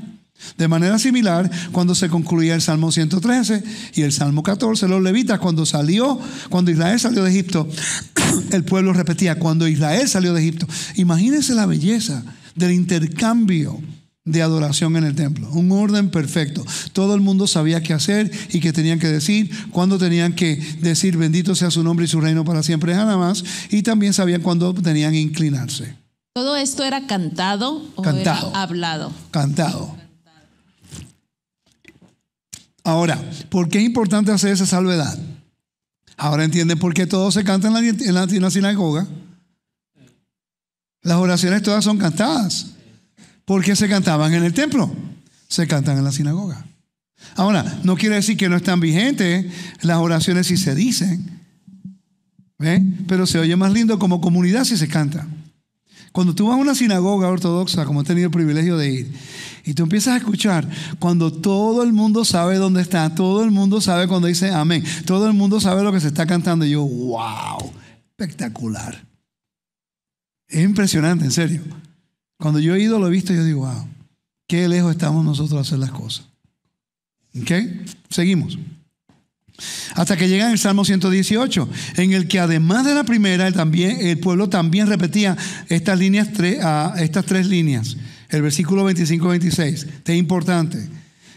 A: De manera similar, cuando se concluía el Salmo 113 y el Salmo 14, los levitas, cuando salió, cuando Israel salió de Egipto, el pueblo repetía, cuando Israel salió de Egipto. Imagínense la belleza del intercambio de adoración en el templo. Un orden perfecto. Todo el mundo sabía qué hacer y qué tenían que decir, cuándo tenían que decir bendito sea su nombre y su reino para siempre más y también sabían cuándo tenían que inclinarse.
B: ¿Todo esto era cantado o hablado?
A: Cantado. Ahora, ¿por qué es importante hacer esa salvedad? Ahora entienden por qué todo se canta en en la sinagoga. Las oraciones todas son cantadas porque se cantaban en el templo, se cantan en la sinagoga. Ahora, no quiere decir que no están vigentes las oraciones si se dicen, pero se oye más lindo como comunidad si se canta. Cuando tú vas a una sinagoga ortodoxa, como he tenido el privilegio de ir, y tú empiezas a escuchar, cuando todo el mundo sabe dónde está, todo el mundo sabe cuando dice amén, todo el mundo sabe lo que se está cantando, y yo, wow, espectacular. Es impresionante, en serio. Cuando yo he ido, lo he visto, yo digo, wow, qué lejos estamos nosotros de hacer las cosas. ¿Ok? Seguimos. Hasta que llega el Salmo 118, en el que además de la primera, el, también, el pueblo también repetía estas, líneas, tres, estas tres líneas. El versículo 25-26, es importante.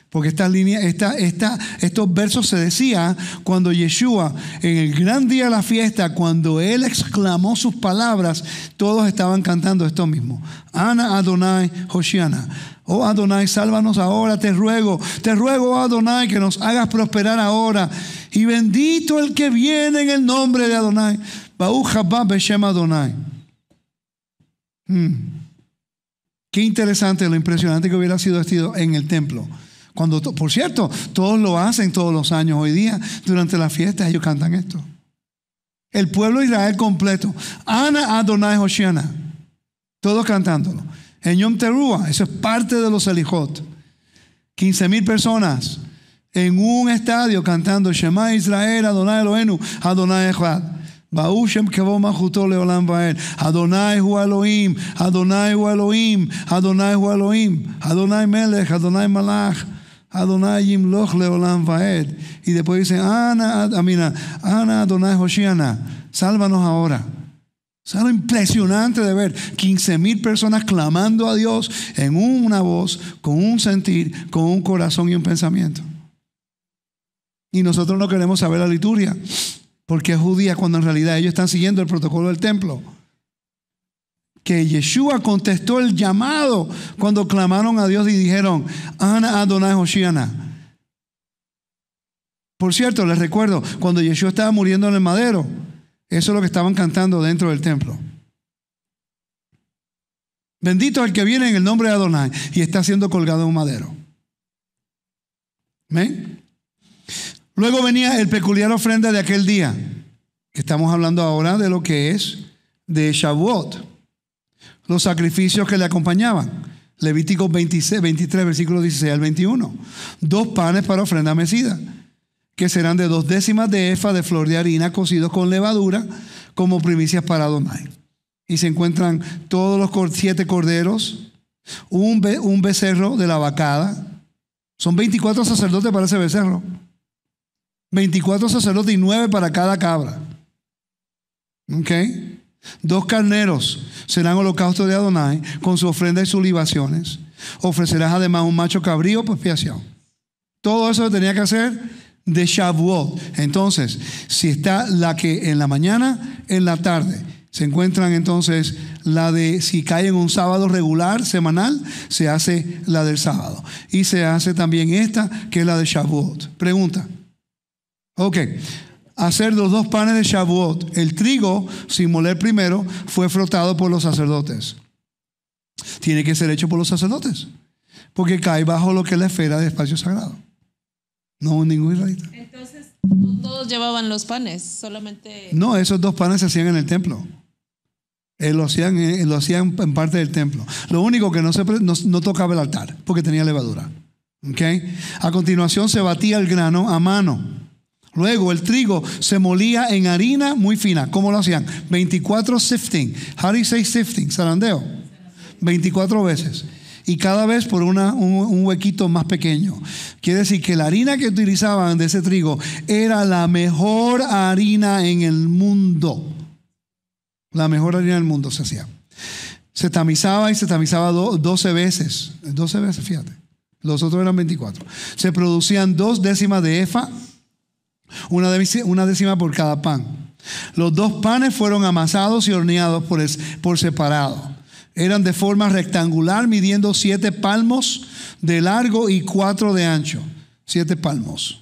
A: Porque esta línea, esta, esta, estos versos se decía cuando Yeshua, en el gran día de la fiesta, cuando él exclamó sus palabras, todos estaban cantando esto mismo. Ana Adonai Hoshiana. Oh Adonai, sálvanos ahora, te ruego, te ruego oh, Adonai que nos hagas prosperar ahora. Y bendito el que viene en el nombre de Adonai. Bauchabab Beshem Adonai. Hmm. Qué interesante lo impresionante que hubiera sido esto en el templo cuando, por cierto, todos lo hacen todos los años hoy día, durante las fiestas ellos cantan esto. El pueblo de Israel completo. Ana Adonai Hoshiana. Todos cantándolo. En Yom Teruah, eso es parte de los Elijot. 15 mil personas en un estadio cantando Shema Israel, Adonai Elohenu, Adonai Echad. Baushem Shem Kevo Adonai Hu Elohim, Adonai Hu Elohim, Adonai Hu Elohim, Adonai Melech, Adonai Malach. Adonai yimloch Leolam Vaed. Y después dicen, Ana, Amina, Ana Adonai Hoshiana, sálvanos ahora. Es algo impresionante de ver 15 mil personas clamando a Dios en una voz, con un sentir, con un corazón y un pensamiento. Y nosotros no queremos saber la liturgia, porque es judía cuando en realidad ellos están siguiendo el protocolo del templo que Yeshua contestó el llamado cuando clamaron a Dios y dijeron, Ana Adonai Hoshiana. Por cierto, les recuerdo, cuando Yeshua estaba muriendo en el madero, eso es lo que estaban cantando dentro del templo. Bendito el que viene en el nombre de Adonai y está siendo colgado en un madero. ¿Ven? Luego venía el peculiar ofrenda de aquel día, que estamos hablando ahora de lo que es de Shavuot los sacrificios que le acompañaban. Levítico 26, 23, versículo 16 al 21. Dos panes para ofrenda mesida, que serán de dos décimas de efa de flor de harina cocidos con levadura como primicias para Adonai. Y se encuentran todos los siete corderos, un, becerro de la vacada. Son 24 sacerdotes para ese becerro. 24 sacerdotes y nueve para cada cabra. ¿Ok? Dos carneros serán holocausto de Adonai con su ofrenda y sus libaciones. Ofrecerás además un macho cabrío por expiación. Todo eso tenía que hacer de Shavuot. Entonces, si está la que en la mañana, en la tarde. Se encuentran entonces la de, si cae en un sábado regular, semanal, se hace la del sábado. Y se hace también esta, que es la de Shavuot. Pregunta. Ok, hacer los dos panes de Shavuot. El trigo, sin moler primero, fue frotado por los sacerdotes. Tiene que ser hecho por los sacerdotes, porque cae bajo lo que es la esfera De espacio sagrado. No ningún israelita. Entonces,
B: no todos llevaban los panes, solamente.
A: No, esos dos panes se hacían en el templo. Eh, lo, hacían, eh, lo hacían en parte del templo. Lo único que no, se, tocaba el altar, porque tenía levadura. A continuación se batía el grano a mano Luego el trigo se molía en harina muy fina. ¿Cómo lo hacían? 24 sifting. How do you sifting? Sarandeo? 24 veces. Y cada vez por una, un, huequito más pequeño. Quiere decir que la harina que utilizaban de ese trigo era la mejor harina en el mundo. La mejor harina del mundo se hacía. Se tamizaba y se tamizaba 12 veces. 12 veces, fíjate. Los otros eran 24. Se producían dos décimas de efa una, décima por cada pan. Los dos panes fueron amasados y horneados por, separado. Eran de forma rectangular, midiendo siete palmos de largo y cuatro de ancho. Siete palmos.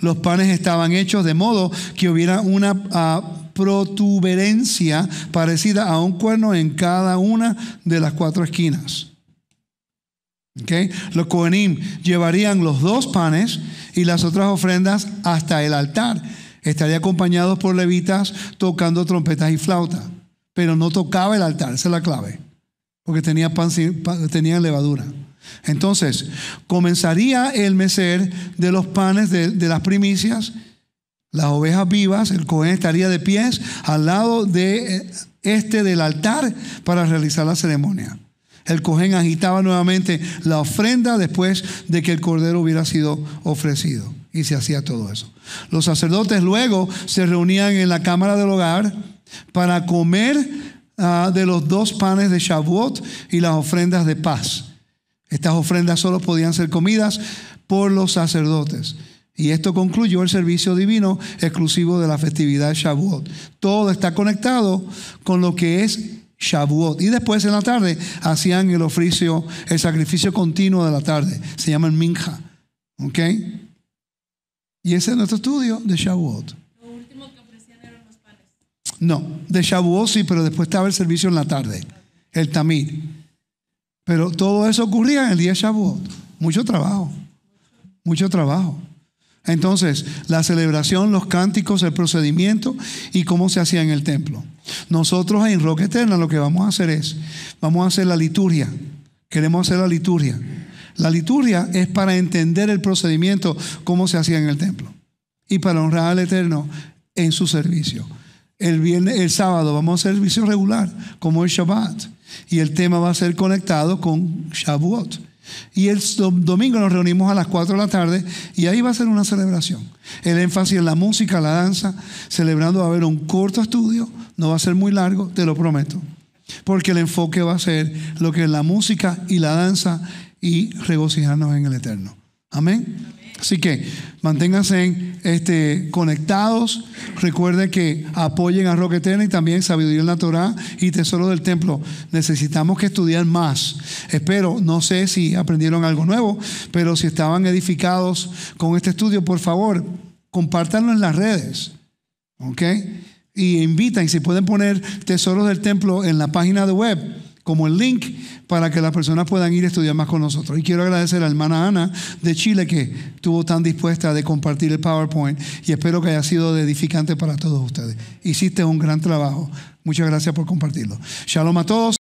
A: Los panes estaban hechos de modo que hubiera una ah, protuberancia parecida a un cuerno en cada una de las cuatro esquinas. Los cohenim llevarían los dos panes y las otras ofrendas hasta el altar. Estaría acompañados por levitas tocando trompetas y flautas. Pero no tocaba el altar, esa es la clave. Porque tenía pan, tenían levadura. Entonces, comenzaría el mecer de los panes de, de las primicias, las ovejas vivas, el Cohen estaría de pies al lado de eh, este del altar para realizar la ceremonia. El cohen agitaba nuevamente la ofrenda después de que el cordero hubiera sido ofrecido. Y se hacía todo eso. Los sacerdotes luego se reunían en la cámara del hogar para comer ah, de los dos panes de Shavuot y las ofrendas de paz. Estas ofrendas solo podían ser comidas por los sacerdotes. Y esto concluyó el servicio divino exclusivo de la festividad de Shavuot. Todo está conectado con lo que es Shavuot. Y después en la tarde hacían el oficio, el sacrificio continuo de la tarde. Se llama el Minja. ¿Ok? Y ese es nuestro estudio de Shavuot. Lo último que ofrecían eran los No, de Shavuot sí, pero después estaba el servicio en la tarde, el Tamir. Pero todo eso ocurría en el día de Shavuot. Mucho trabajo. Mucho trabajo. Entonces, la celebración, los cánticos, el procedimiento y cómo se hacía en el templo. Nosotros en Roca Eterna lo que vamos a hacer es, vamos a hacer la liturgia. Queremos hacer la liturgia. La liturgia es para entender el procedimiento, cómo se hacía en el templo. Y para honrar al Eterno en su servicio. El, sábado vamos a hacer servicio regular, como el Shabbat. Y el tema va a ser conectado con Shavuot. Y el domingo nos reunimos a las 4 de la tarde y ahí va a ser una celebración. El énfasis en la música, la danza, celebrando va a haber un corto estudio no va a ser muy largo, te lo prometo. Porque el enfoque va a ser lo que es la música y la danza y regocijarnos en el eterno. Amén. Así que manténganse este, conectados. Recuerden que apoyen a Roque Eterna y también Sabiduría en la y Tesoro del Templo. Necesitamos que estudien más. Espero, no sé si aprendieron algo nuevo, pero si estaban edificados con este estudio, por favor, compártanlo en las redes. ¿Ok? y invitan, si pueden poner tesoros del templo en la página de web como el link para que las personas puedan ir a estudiar más con nosotros. Y quiero agradecer a la hermana Ana de Chile que estuvo tan dispuesta de compartir el PowerPoint y espero que haya sido edificante para todos ustedes. Hiciste un gran trabajo. Muchas gracias por compartirlo. Shalom a todos.